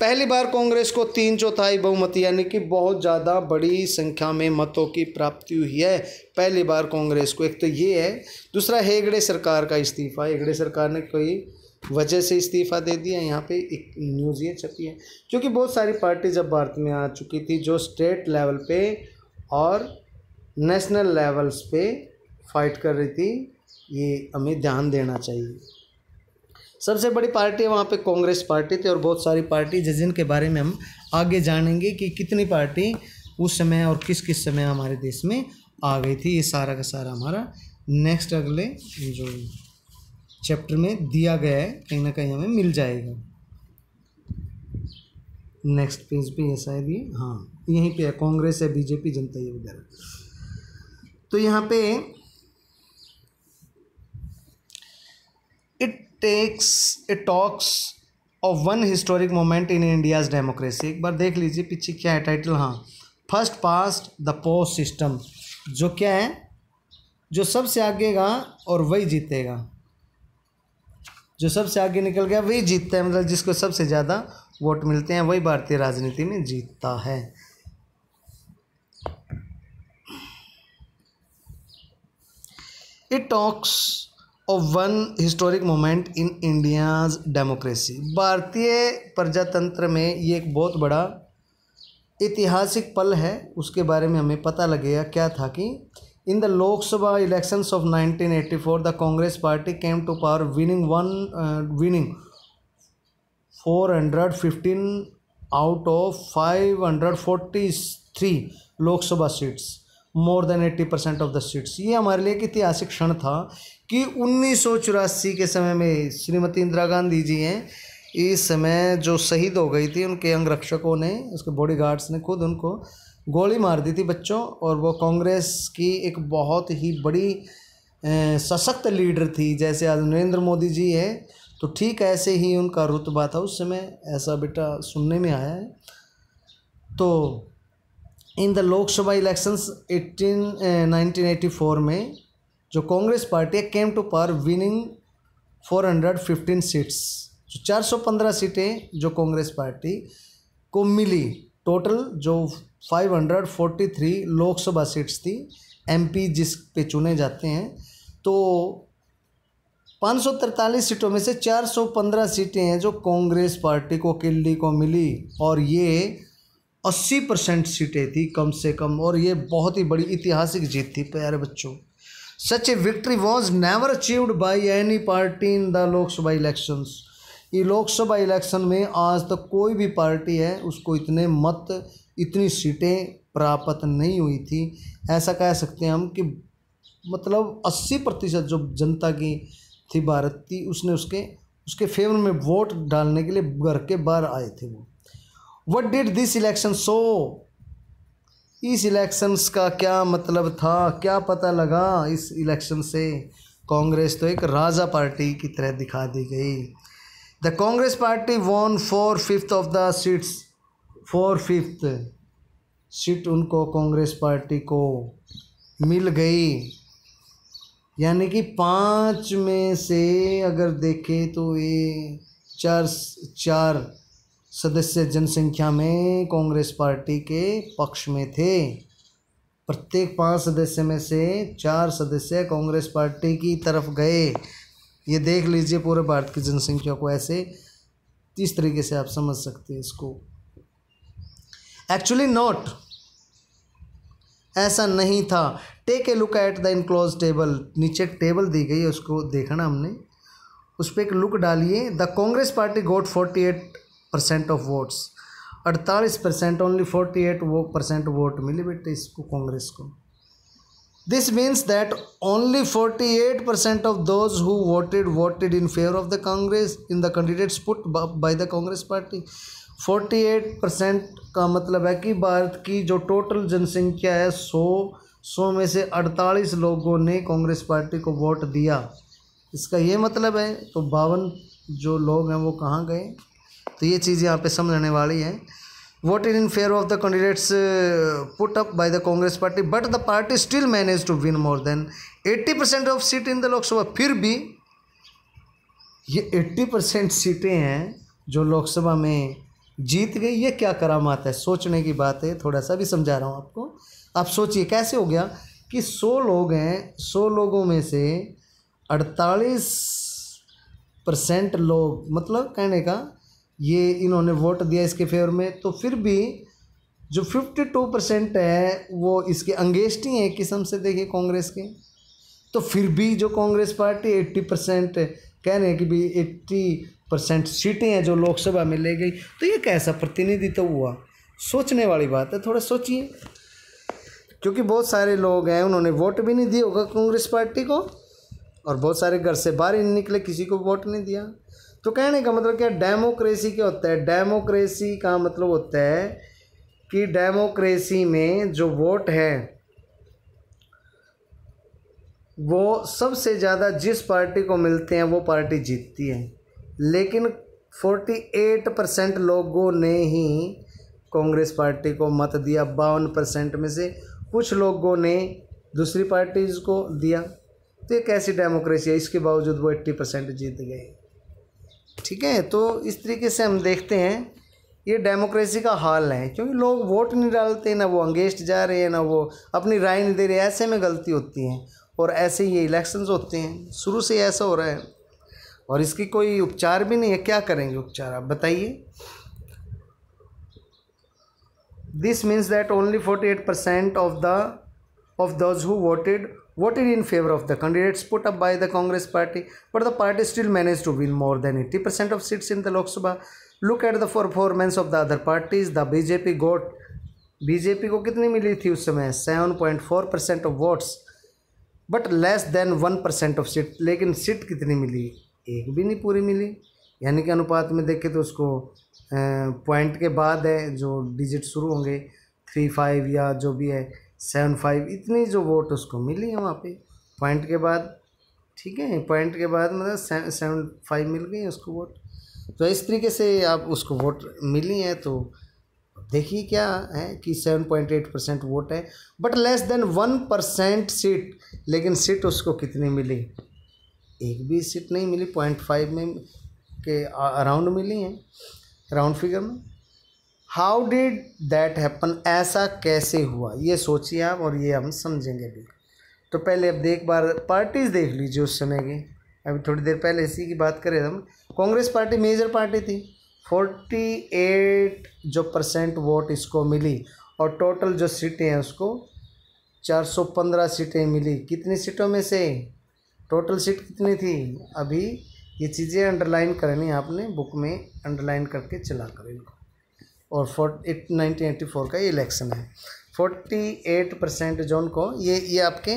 पहली बार कांग्रेस को तीन चौथाई बहुमत यानी कि बहुत ज़्यादा बड़ी संख्या में मतों की प्राप्ति हुई है पहली बार कांग्रेस को एक तो ये है दूसरा हेगड़े सरकार का इस्तीफा हेगड़े सरकार ने कोई वजह से इस्तीफा दे दिया यहाँ पे एक न्यूज़ ये छपी है क्योंकि बहुत सारी पार्टी जब भारत में आ चुकी थी जो स्टेट लेवल पे और नेशनल लेवल्स पे फाइट कर रही थी ये हमें ध्यान देना चाहिए सबसे बड़ी पार्टी वहाँ पे कांग्रेस पार्टी थी और बहुत सारी पार्टी जिस जिनके बारे में हम आगे जानेंगे कि कितनी पार्टी उस समय और किस किस समय हमारे देश में आ गई थी ये सारा का सारा हमारा नेक्स्ट अगले जो चैप्टर में दिया गया है कहीं ना कहीं हमें मिल जाएगा नेक्स्ट पेज पे है शायद ये हाँ यहीं पे है कांग्रेस है बीजेपी जनता ये वगैरह तो यहाँ पे takes a talks of one historic moment in India's democracy एक बार देख लीजिए पीछे क्या है टाइटल हाँ first past the post system जो क्या है जो सबसे आगेगा और वही जीतेगा जो सबसे आगे निकल गया वही जीतता है मतलब जिसको सबसे ज़्यादा वोट मिलते हैं वही भारतीय राजनीति में जीतता है इट टॉक्स और one historic moment in India's democracy भारतीय प्रजातंत्र में ये एक बहुत बड़ा ऐतिहासिक पल है उसके बारे में हमें पता लगेगा क्या था कि in the Lok Sabha elections of 1984 the Congress party came to power winning one winning 415 five hundred 543 three Lok Sabha seats more than eighty percent of the seats ये हमारे लिए एक ऐतिहासिक क्षण था कि उन्नीस के समय में श्रीमती इंदिरा गांधी जी हैं इस समय जो शहीद हो गई थी उनके अंगरक्षकों ने उसके बॉडी गार्ड्स ने खुद उनको गोली मार दी थी बच्चों और वो कांग्रेस की एक बहुत ही बड़ी सशक्त लीडर थी जैसे आज नरेंद्र मोदी जी है तो ठीक ऐसे ही उनका रुतबा था उस समय ऐसा बेटा सुनने में आया है तो in the Lok Sabha elections 18 eighty 1984 में जो कांग्रेस पार्टी है came to power winning 415 seats जो 415 सीटें जो कांग्रेस पार्टी को मिली टोटल जो 543 लोकसभा सीट्स थी एमपी जिस पे चुने जाते हैं तो पाँच सीटों में से 415 सीटें हैं जो कांग्रेस पार्टी को अकेली को मिली और ये अस्सी परसेंट सीटें थी कम से कम और ये बहुत ही बड़ी ऐतिहासिक जीत थी प्यारे बच्चों such a victory was never achieved by any party in the Lok Sabha elections ये लोकसभा इलेक्शन में आज तक कोई भी पार्टी है उसको इतने मत इतनी सीटें प्राप्त नहीं हुई थी ऐसा कह सकते हैं हम कि मतलब अस्सी प्रतिशत जो जनता की थी भारत की उसने उसके उसके फेवर में वोट डालने के लिए घर के बाहर आए थे वो what did this election so इस इलेक्शंस का क्या मतलब था क्या पता लगा इस इलेक्शन से कांग्रेस तो एक राजा पार्टी की तरह दिखा दी गई the Congress party won four fifth of the seats four fifth seat उनको कांग्रेस पार्टी को मिल गई यानी कि पाँच में से अगर देखें तो ये चार चार सदस्य जनसंख्या में कांग्रेस पार्टी के पक्ष में थे प्रत्येक पांच सदस्य में से चार सदस्य कांग्रेस पार्टी की तरफ गए ये देख लीजिए पूरे भारत की जनसंख्या को ऐसे इस तरीके से आप समझ सकते हैं इसको एक्चुअली नॉट ऐसा नहीं था take a look at the enclosed table नीचे टेबल दी गई है उसको देखना हमने उस पर एक लुक डालिए the Congress party got forty eight percent of votes अड़तालीस परसेंट ओनली फोर्टी एट वो परसेंट वोट मिली बेटे इसको कांग्रेस को this means that only forty eight percent of those who voted voted in favour of the Congress in the candidates put by the Congress party forty eight percent का मतलब है कि भारत की जो टोटल जनसंख्या है सौ सौ में से अड़तालीस लोगों ने कांग्रेस पार्टी को वोट दिया इसका ये मतलब है तो बावन जो लोग हैं वो कहाँ गए तो ये चीज़ यहाँ पे समझने वाली है what in in fair of the candidates put up by the Congress party but the party still manage to win more than eighty percent of seat in the Lok Sabha फिर भी ये एट्टी परसेंट सीटें हैं जो लोकसभा में जीत गई ये क्या करामात है सोचने की बात है थोड़ा सा भी समझा रहा हूँ आपको आप सोचिए कैसे हो गया कि सौ लोग हैं सौ लोगों में से अड़तालीस परसेंट लोग मतलब कहने का ये इन्होंने वोट दिया इसके फेवर में तो फिर भी जो फिफ्टी टू परसेंट है वो इसके अंगेष्टी हैं किस्म से देखिए कांग्रेस के तो फिर भी जो कांग्रेस पार्टी एट्टी परसेंट कह रहे हैं कि भाई एट्टी परसेंट सीटें हैं जो लोकसभा में ले गई तो ये कैसा प्रतिनिधित्व तो हुआ सोचने वाली बात है थोड़ा सोचिए क्योंकि बहुत सारे लोग हैं उन्होंने वोट भी नहीं दिया होगा कांग्रेस पार्टी को और बहुत सारे घर से बाहर ही निकले किसी को वोट नहीं दिया तो कहने का मतलब क्या डेमोक्रेसी क्या होता है डेमोक्रेसी का मतलब होता है कि डेमोक्रेसी में जो वोट है वो सबसे ज़्यादा जिस पार्टी को मिलते हैं वो पार्टी जीतती है लेकिन फोर्टी एट परसेंट लोगों ने ही कांग्रेस पार्टी को मत दिया बावन परसेंट में से कुछ लोगों ने दूसरी पार्टीज़ को दिया तो ये कैसी डेमोक्रेसी है इसके बावजूद वो एट्टी परसेंट जीत गए ठीक है तो इस तरीके से हम देखते हैं ये डेमोक्रेसी का हाल है क्योंकि लोग वोट नहीं डालते ना वो अंगेस्ट जा रहे हैं ना वो अपनी राय नहीं दे रहे ऐसे में गलती होती है और ऐसे ही ये इलेक्शंस होते हैं शुरू से ऐसा हो रहा है और इसकी कोई उपचार भी नहीं है क्या करेंगे उपचार आप बताइए this that only forty eight percent of the of those who voted voted in favor of the candidates put up by the Congress party, but the party still managed to win more than 80% of seats in the Lok Sabha. Look at the performance of the other parties. The BJP got BJP को कितनी मिली थी उस समय 7.4% point four percent of votes but less than one percent of seat लेकिन seat कितनी मिली एक भी नहीं पूरी मिली यानी कि अनुपात में देखें तो उसको पॉइंट के बाद है जो डिजिट शुरू होंगे थ्री फाइव या जो भी है सेवन फाइव इतनी जो वोट उसको मिली है वहाँ पे पॉइंट के बाद ठीक है पॉइंट के बाद मतलब सेवन फाइव मिल गई उसको वोट तो इस तरीके से आप उसको वोट मिली हैं तो देखिए क्या है कि seven point eight percent vote है but less than one percent seat लेकिन सीट उसको कितनी मिली एक भी सीट नहीं मिली पॉइंट फाइव में के अराउंड मिली हैं राउंड फिगर में हाउ डिड दैट हैपन ऐसा कैसे हुआ ये सोचिए आप और ये हम समझेंगे भी तो पहले अब देख बार पार्टीज देख लीजिए उस समय की अभी थोड़ी देर पहले इसी की बात करें हम कांग्रेस पार्टी मेजर पार्टी थी फोर्टी एट जो परसेंट वोट इसको मिली और टोटल जो सीटें हैं उसको चार सौ पंद्रह सीटें मिली कितनी सीटों में से टोटल सीट कितनी थी अभी ये चीज़ें अंडरलाइन करनी आपने बुक में अंडरलाइन करके चला कर इनको और फोर्ट नाइनटीन एट्टी फोर का ये इलेक्शन है फोर्टी एट परसेंट जो उनको ये ये आपके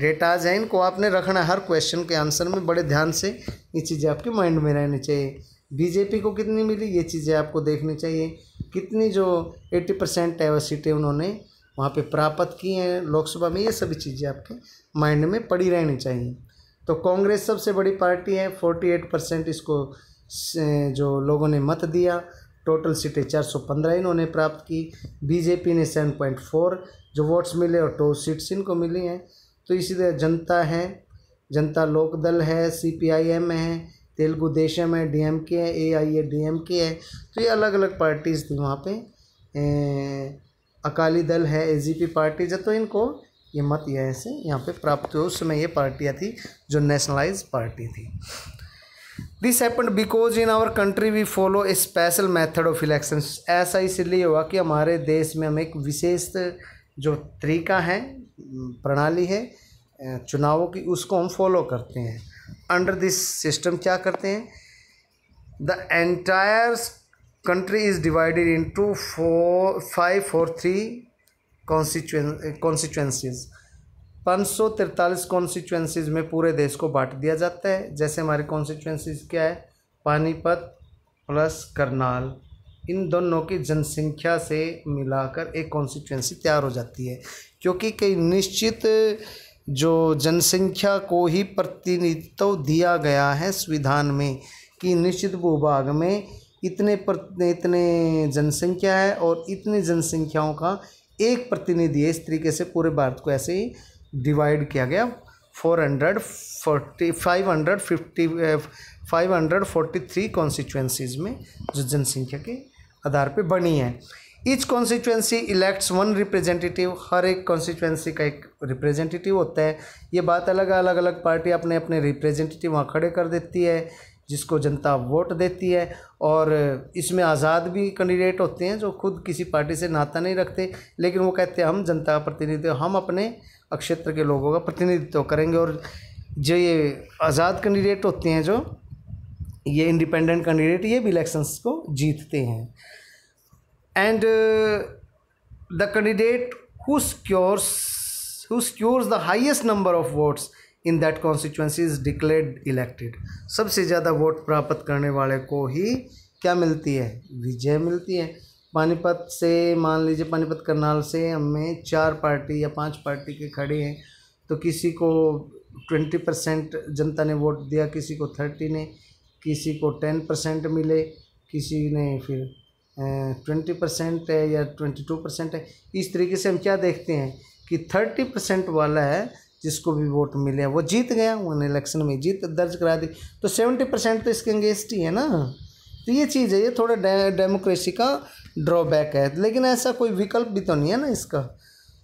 डेटाज हैं इनको आपने रखना हर क्वेश्चन के आंसर में बड़े ध्यान से ये चीज़ें आपके माइंड में रहनी चाहिए बीजेपी को कितनी मिली ये चीज़ें आपको देखनी चाहिए कितनी जो एट्टी परसेंट है वह सीटें उन्होंने वहाँ पे प्राप्त की हैं लोकसभा में ये सभी चीज़ें आपके माइंड में पड़ी रहनी चाहिए तो कांग्रेस सबसे बड़ी पार्टी है फोर्टी एट परसेंट इसको जो लोगों ने मत दिया टोटल सीटें चार सौ पंद्रह इन्होंने प्राप्त की बीजेपी ने सेवन पॉइंट फोर जो वोट्स मिले और टू सीट्स इनको मिली हैं तो इसी तरह जनता है जनता लोकदल है सी पी आई एम है तेलुगु देशम है डी एम के है ए आई ए डी एम के है तो ये अलग अलग पार्टीज़ थी वहाँ पे ए, अकाली दल है ए जी पी पार्टी जब तो इनको ये मत यहाँ से यहाँ पे प्राप्त हुए उस समय ये पार्टियाँ थी जो नेशनलाइज पार्टी थी this happen because in our country we follow a special method of election ऐसा इसलिए हुआ कि हमारे देश में हम एक विशेष जो तरीका है प्रणाली है चुनावों की उसको हम फॉलो करते हैं अंडर दिस सिस्टम क्या करते हैं the entire country is divided into four five four three constituencies 543 constituencies में पूरे देश को बांट दिया जाता है जैसे हमारी कॉन्स्टिट्यूएंसीज क्या है पानीपत प्लस करनाल इन दोनों की जनसंख्या से मिलाकर एक कॉन्स्टिट्यूएंसी तैयार हो जाती है क्योंकि कई निश्चित जो जनसंख्या को ही प्रतिनिधित्व दिया गया है संविधान में कि निश्चित भूभाग में इतने पर इतने जनसंख्या है और इतनी जनसंख्याओं का एक प्रतिनिधि है इस तरीके से पूरे भारत को ऐसे ही डिवाइड किया गया four hundred forty five hundred fifty five hundred forty three constituencies में जो जनसंख्या के आधार पे बनी है each constituency elects one representative हर एक कॉन्स्टिट्यूंसी का एक रिप्रेजेंटेटिव होता है ये बात अलग अलग अलग पार्टी अपने अपने रिप्रेजेंटेटिव वहाँ खड़े कर देती है जिसको जनता वोट देती है और इसमें आज़ाद भी कैंडिडेट होते हैं जो खुद किसी पार्टी से नाता नहीं रखते लेकिन वो कहते हैं हम जनता प्रतिनिधि हम अपने क्षेत्र के लोगों का प्रतिनिधित्व करेंगे और जो ये आज़ाद कैंडिडेट होते हैं जो ये इंडिपेंडेंट कैंडिडेट ये भी इलेक्शंस को जीतते हैं and the candidate who secures who secures the highest number of votes in that constituency is declared elected सबसे ज़्यादा वोट प्राप्त करने वाले को ही क्या मिलती है विजय मिलती है पानीपत से मान लीजिए पानीपत करनाल से हमें चार पार्टी या पांच पार्टी के खड़े हैं तो किसी को ट्वेंटी परसेंट जनता ने वोट दिया किसी को थर्टी ने किसी को टेन परसेंट मिले किसी ने फिर ट्वेंटी परसेंट है या ट्वेंटी टू परसेंट है इस तरीके से हम क्या देखते हैं कि थर्टी परसेंट वाला है जिसको भी वोट मिले वो जीत गया उन्होंने इलेक्शन में जीत दर्ज करा दी तो सेवेंटी परसेंट तो इसके अंगेंस्ट ही है ना तो ये चीज़ है ये थोड़ा डेमोक्रेसी का ड्रॉबैक है लेकिन ऐसा कोई विकल्प भी तो नहीं है ना इसका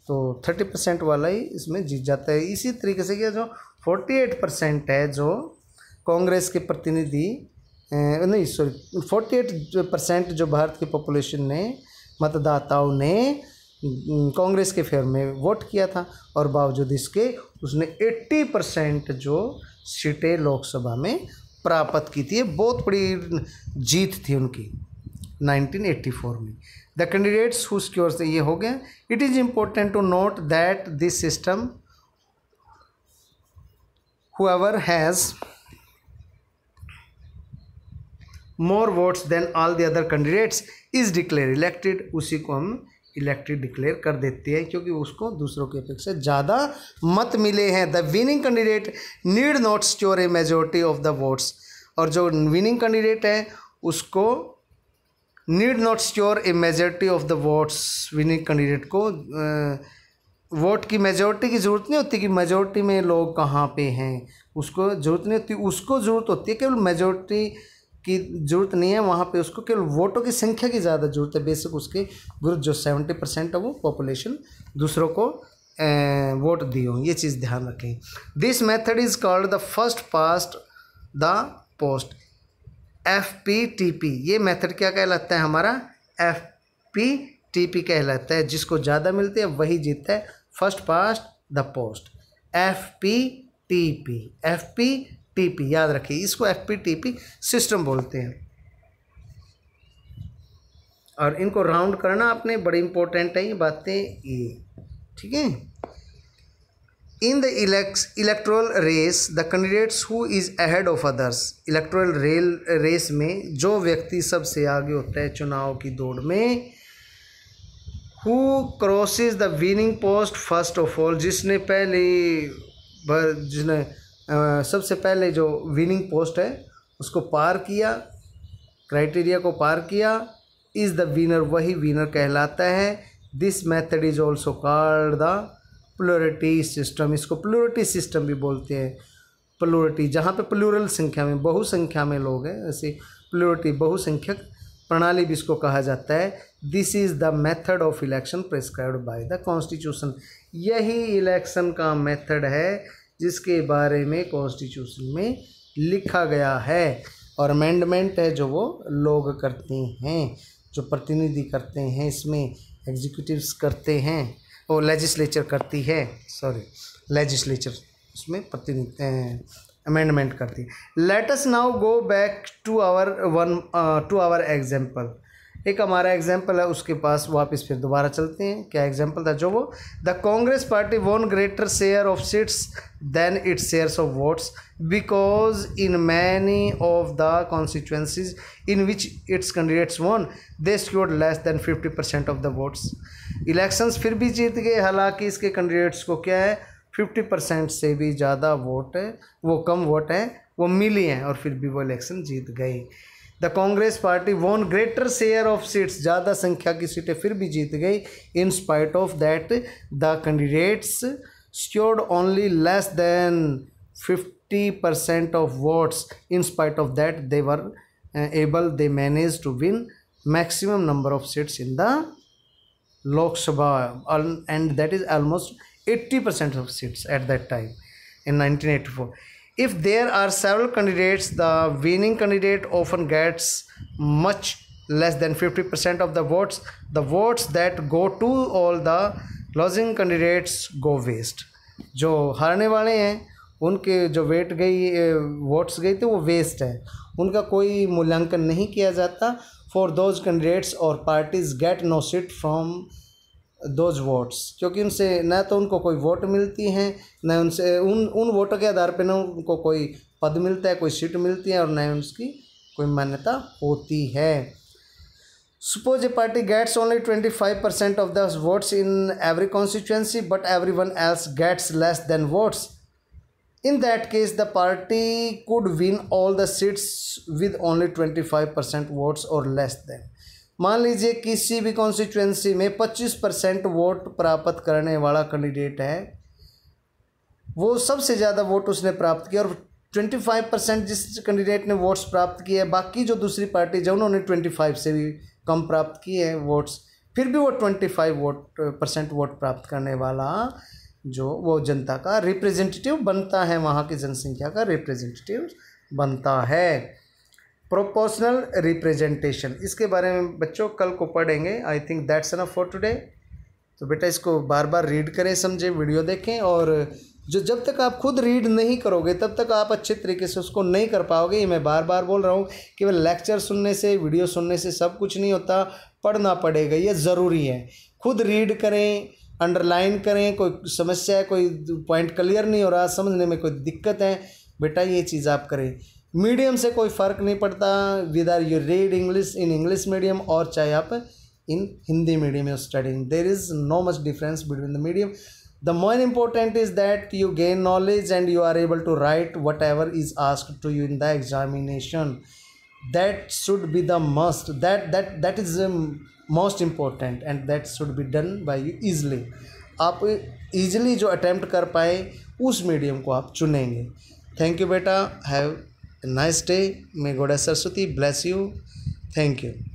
तो थर्टी परसेंट वाला ही इसमें जीत जाता है इसी तरीके से क्या जो फोर्टी एट परसेंट है जो कांग्रेस के प्रतिनिधि नहीं सॉरी फोर्टी एट परसेंट जो भारत की पॉपुलेशन ने मतदाताओं ने कांग्रेस के फेयर में वोट किया था और बावजूद इसके उसने एट्टी परसेंट जो सीटें लोकसभा में प्राप्त की थी बहुत बड़ी जीत थी उनकी 1984 में द कैंडिडेट्स हु स्क्योर से ये हो गए it is important to note that this system ever has more votes than all the other candidates is declare elected उसी को हम इलेक्टेड डिक्लेयर कर देते हैं क्योंकि उसको दूसरों की अपेक्षा ज़्यादा मत मिले हैं the winning candidate need not secure a majority of the votes और जो विनिंग कैंडिडेट है उसको need not secure a majority of the votes winning candidate को वोट की मेजोरिटी की ज़रूरत नहीं होती कि मेजोरिटी में लोग कहाँ पे हैं उसको ज़रूरत नहीं होती उसको ज़रूरत होती है केवल मेजोरिटी की ज़रूरत नहीं है वहाँ पे उसको केवल वोटों की संख्या की ज़्यादा ज़रूरत है बेसिक उसके ग्रुप जो सेवेंटी परसेंट है वो पॉपुलेशन दूसरों को वोट दी हो ये चीज़ ध्यान रखें this method is called the first past the post F P T P ये मेथड क्या कहलाता है हमारा एफ पी टी पी कहलाता है जिसको ज़्यादा मिलते हैं वही जीतता है first past the post F P T P F P T P याद रखिए इसको F P T P system बोलते हैं और इनको राउंड करना अपने बड़ी इंपॉर्टेंट है ये बातें ये ठीक है in the electoral race the candidates who is is ahead of others electoral rail race में जो व्यक्ति सबसे आगे होता है चुनाव की दौड़ में who crosses the winning post first of all जिसने पहले भर जिसने आ, सबसे पहले जो विनिंग पोस्ट है उसको पार किया क्राइटेरिया को पार किया इज़ द विनर वही विनर कहलाता है this method is also called the plurality system इसको प्लोरिटी सिस्टम भी बोलते हैं प्लोरिटी जहाँ पे प्लूरल संख्या में बहुसंख्या में लोग हैं ऐसे प्लोरिटी बहुसंख्यक प्रणाली भी इसको कहा जाता है this is the method of election prescribe by the constitution यही इलेक्शन का मेथड है जिसके बारे में कॉन्स्टिट्यूशन में लिखा गया है और अमेंडमेंट है जो वो लोग करते हैं जो प्रतिनिधि करते हैं इसमें एग्जीक्यूटिव्स करते हैं वो लेजिस्लेचर करती है सॉरी लेजिस्लेचर उसमें प्रतिनिधि अमेंडमेंट करती है let's now go back to our one to our example एक हमारा एग्जाम्पल है उसके पास वापस फिर दोबारा चलते हैं क्या एग्जाम्पल था जो वो the Congress party won greater share of seats than its shares of votes because in many of the constituencies in which its candidates won they secure less than fifty percent of the votes elections फिर भी जीत गए हालांकि इसके candidates को क्या है fifty percent से भी ज़्यादा वोट वो कम वोट हैं वो मिली हैं और फिर भी वो इलेक्शन जीत गई the Congress party won greater share of seats ज़्यादा संख्या की सीटें फिर भी जीत गई in spite of that the candidates secured only less than fifty percent of votes in spite of that they were able they manage to win maximum number of seats in the Lok Sabha and that is almost eighty percent of seats at that time in nineteen eighty four if there are several candidates the winning candidate often gets much less than 50% of the votes the votes that go to all the losing candidates go waste जो हारने वाले हैं उनके जो wait गई votes गए थे वो वेस्ट है उनका कोई मूल्यांकन नहीं किया जाता फॉर दोज कैंडिडेट्स और parties get no seat from those votes क्योंकि उनसे न तो उनको कोई वोट मिलती हैं न उनसे उन उन वोटों के आधार पर ना उनको कोई पद मिलता है कोई सीट मिलती है और न उसकी कोई मान्यता होती है suppose a party gets only twenty five percent of the votes in every constituency but every one else gets less than votes in that case the party could win all the seats with only twenty five percent votes और less than मान लीजिए किसी भी constituency में 25 percent vote प्राप्त करने वाला candidate है वो सबसे ज़्यादा वोट उसने प्राप्त किया और 25 परसेंट जिस कैंडिडेट ने वोट्स प्राप्त किए हैं बाकी जो दूसरी पार्टी जो उन्होंने 25 से भी कम प्राप्त किए हैं वोट्स फिर भी वो 25 वोट परसेंट वोट प्राप्त करने वाला जो वो जनता का रिप्रेजेंटेटिव बनता है वहाँ की जनसंख्या का रिप्रेजेंटेटिव बनता है प्रोपोर्शनल रिप्रेजेंटेशन इसके बारे में बच्चों कल को पढ़ेंगे I think that's an for today तो बेटा इसको बार बार रीड करें समझें वीडियो देखें और जो जब तक आप खुद रीड नहीं करोगे तब तक आप अच्छे तरीके से उसको नहीं कर पाओगे ये मैं बार बार बोल रहा हूँ केवल लेक्चर सुनने से वीडियो सुनने से सब कुछ नहीं होता पढ़ना पड़ेगा ये ज़रूरी है खुद रीड करें अंडरलाइन करें कोई समस्या है कोई पॉइंट क्लियर नहीं हो रहा समझने में कोई दिक्कत है बेटा ये चीज़ आप करें मीडियम से कोई फ़र्क नहीं पड़ता with are you read English in English medium और चाहे आप in Hindi medium you study there is no much difference between the medium the main important is that you gain knowledge and you are able to write whatever is ask to you in the examination that should be the must that that that is most important and that should be done by you easily आप easily जो attempt कर पाए उस medium को आप चुनेंगे thank you बेटा have a nice day. May Goddess Saraswati bless you. Thank you.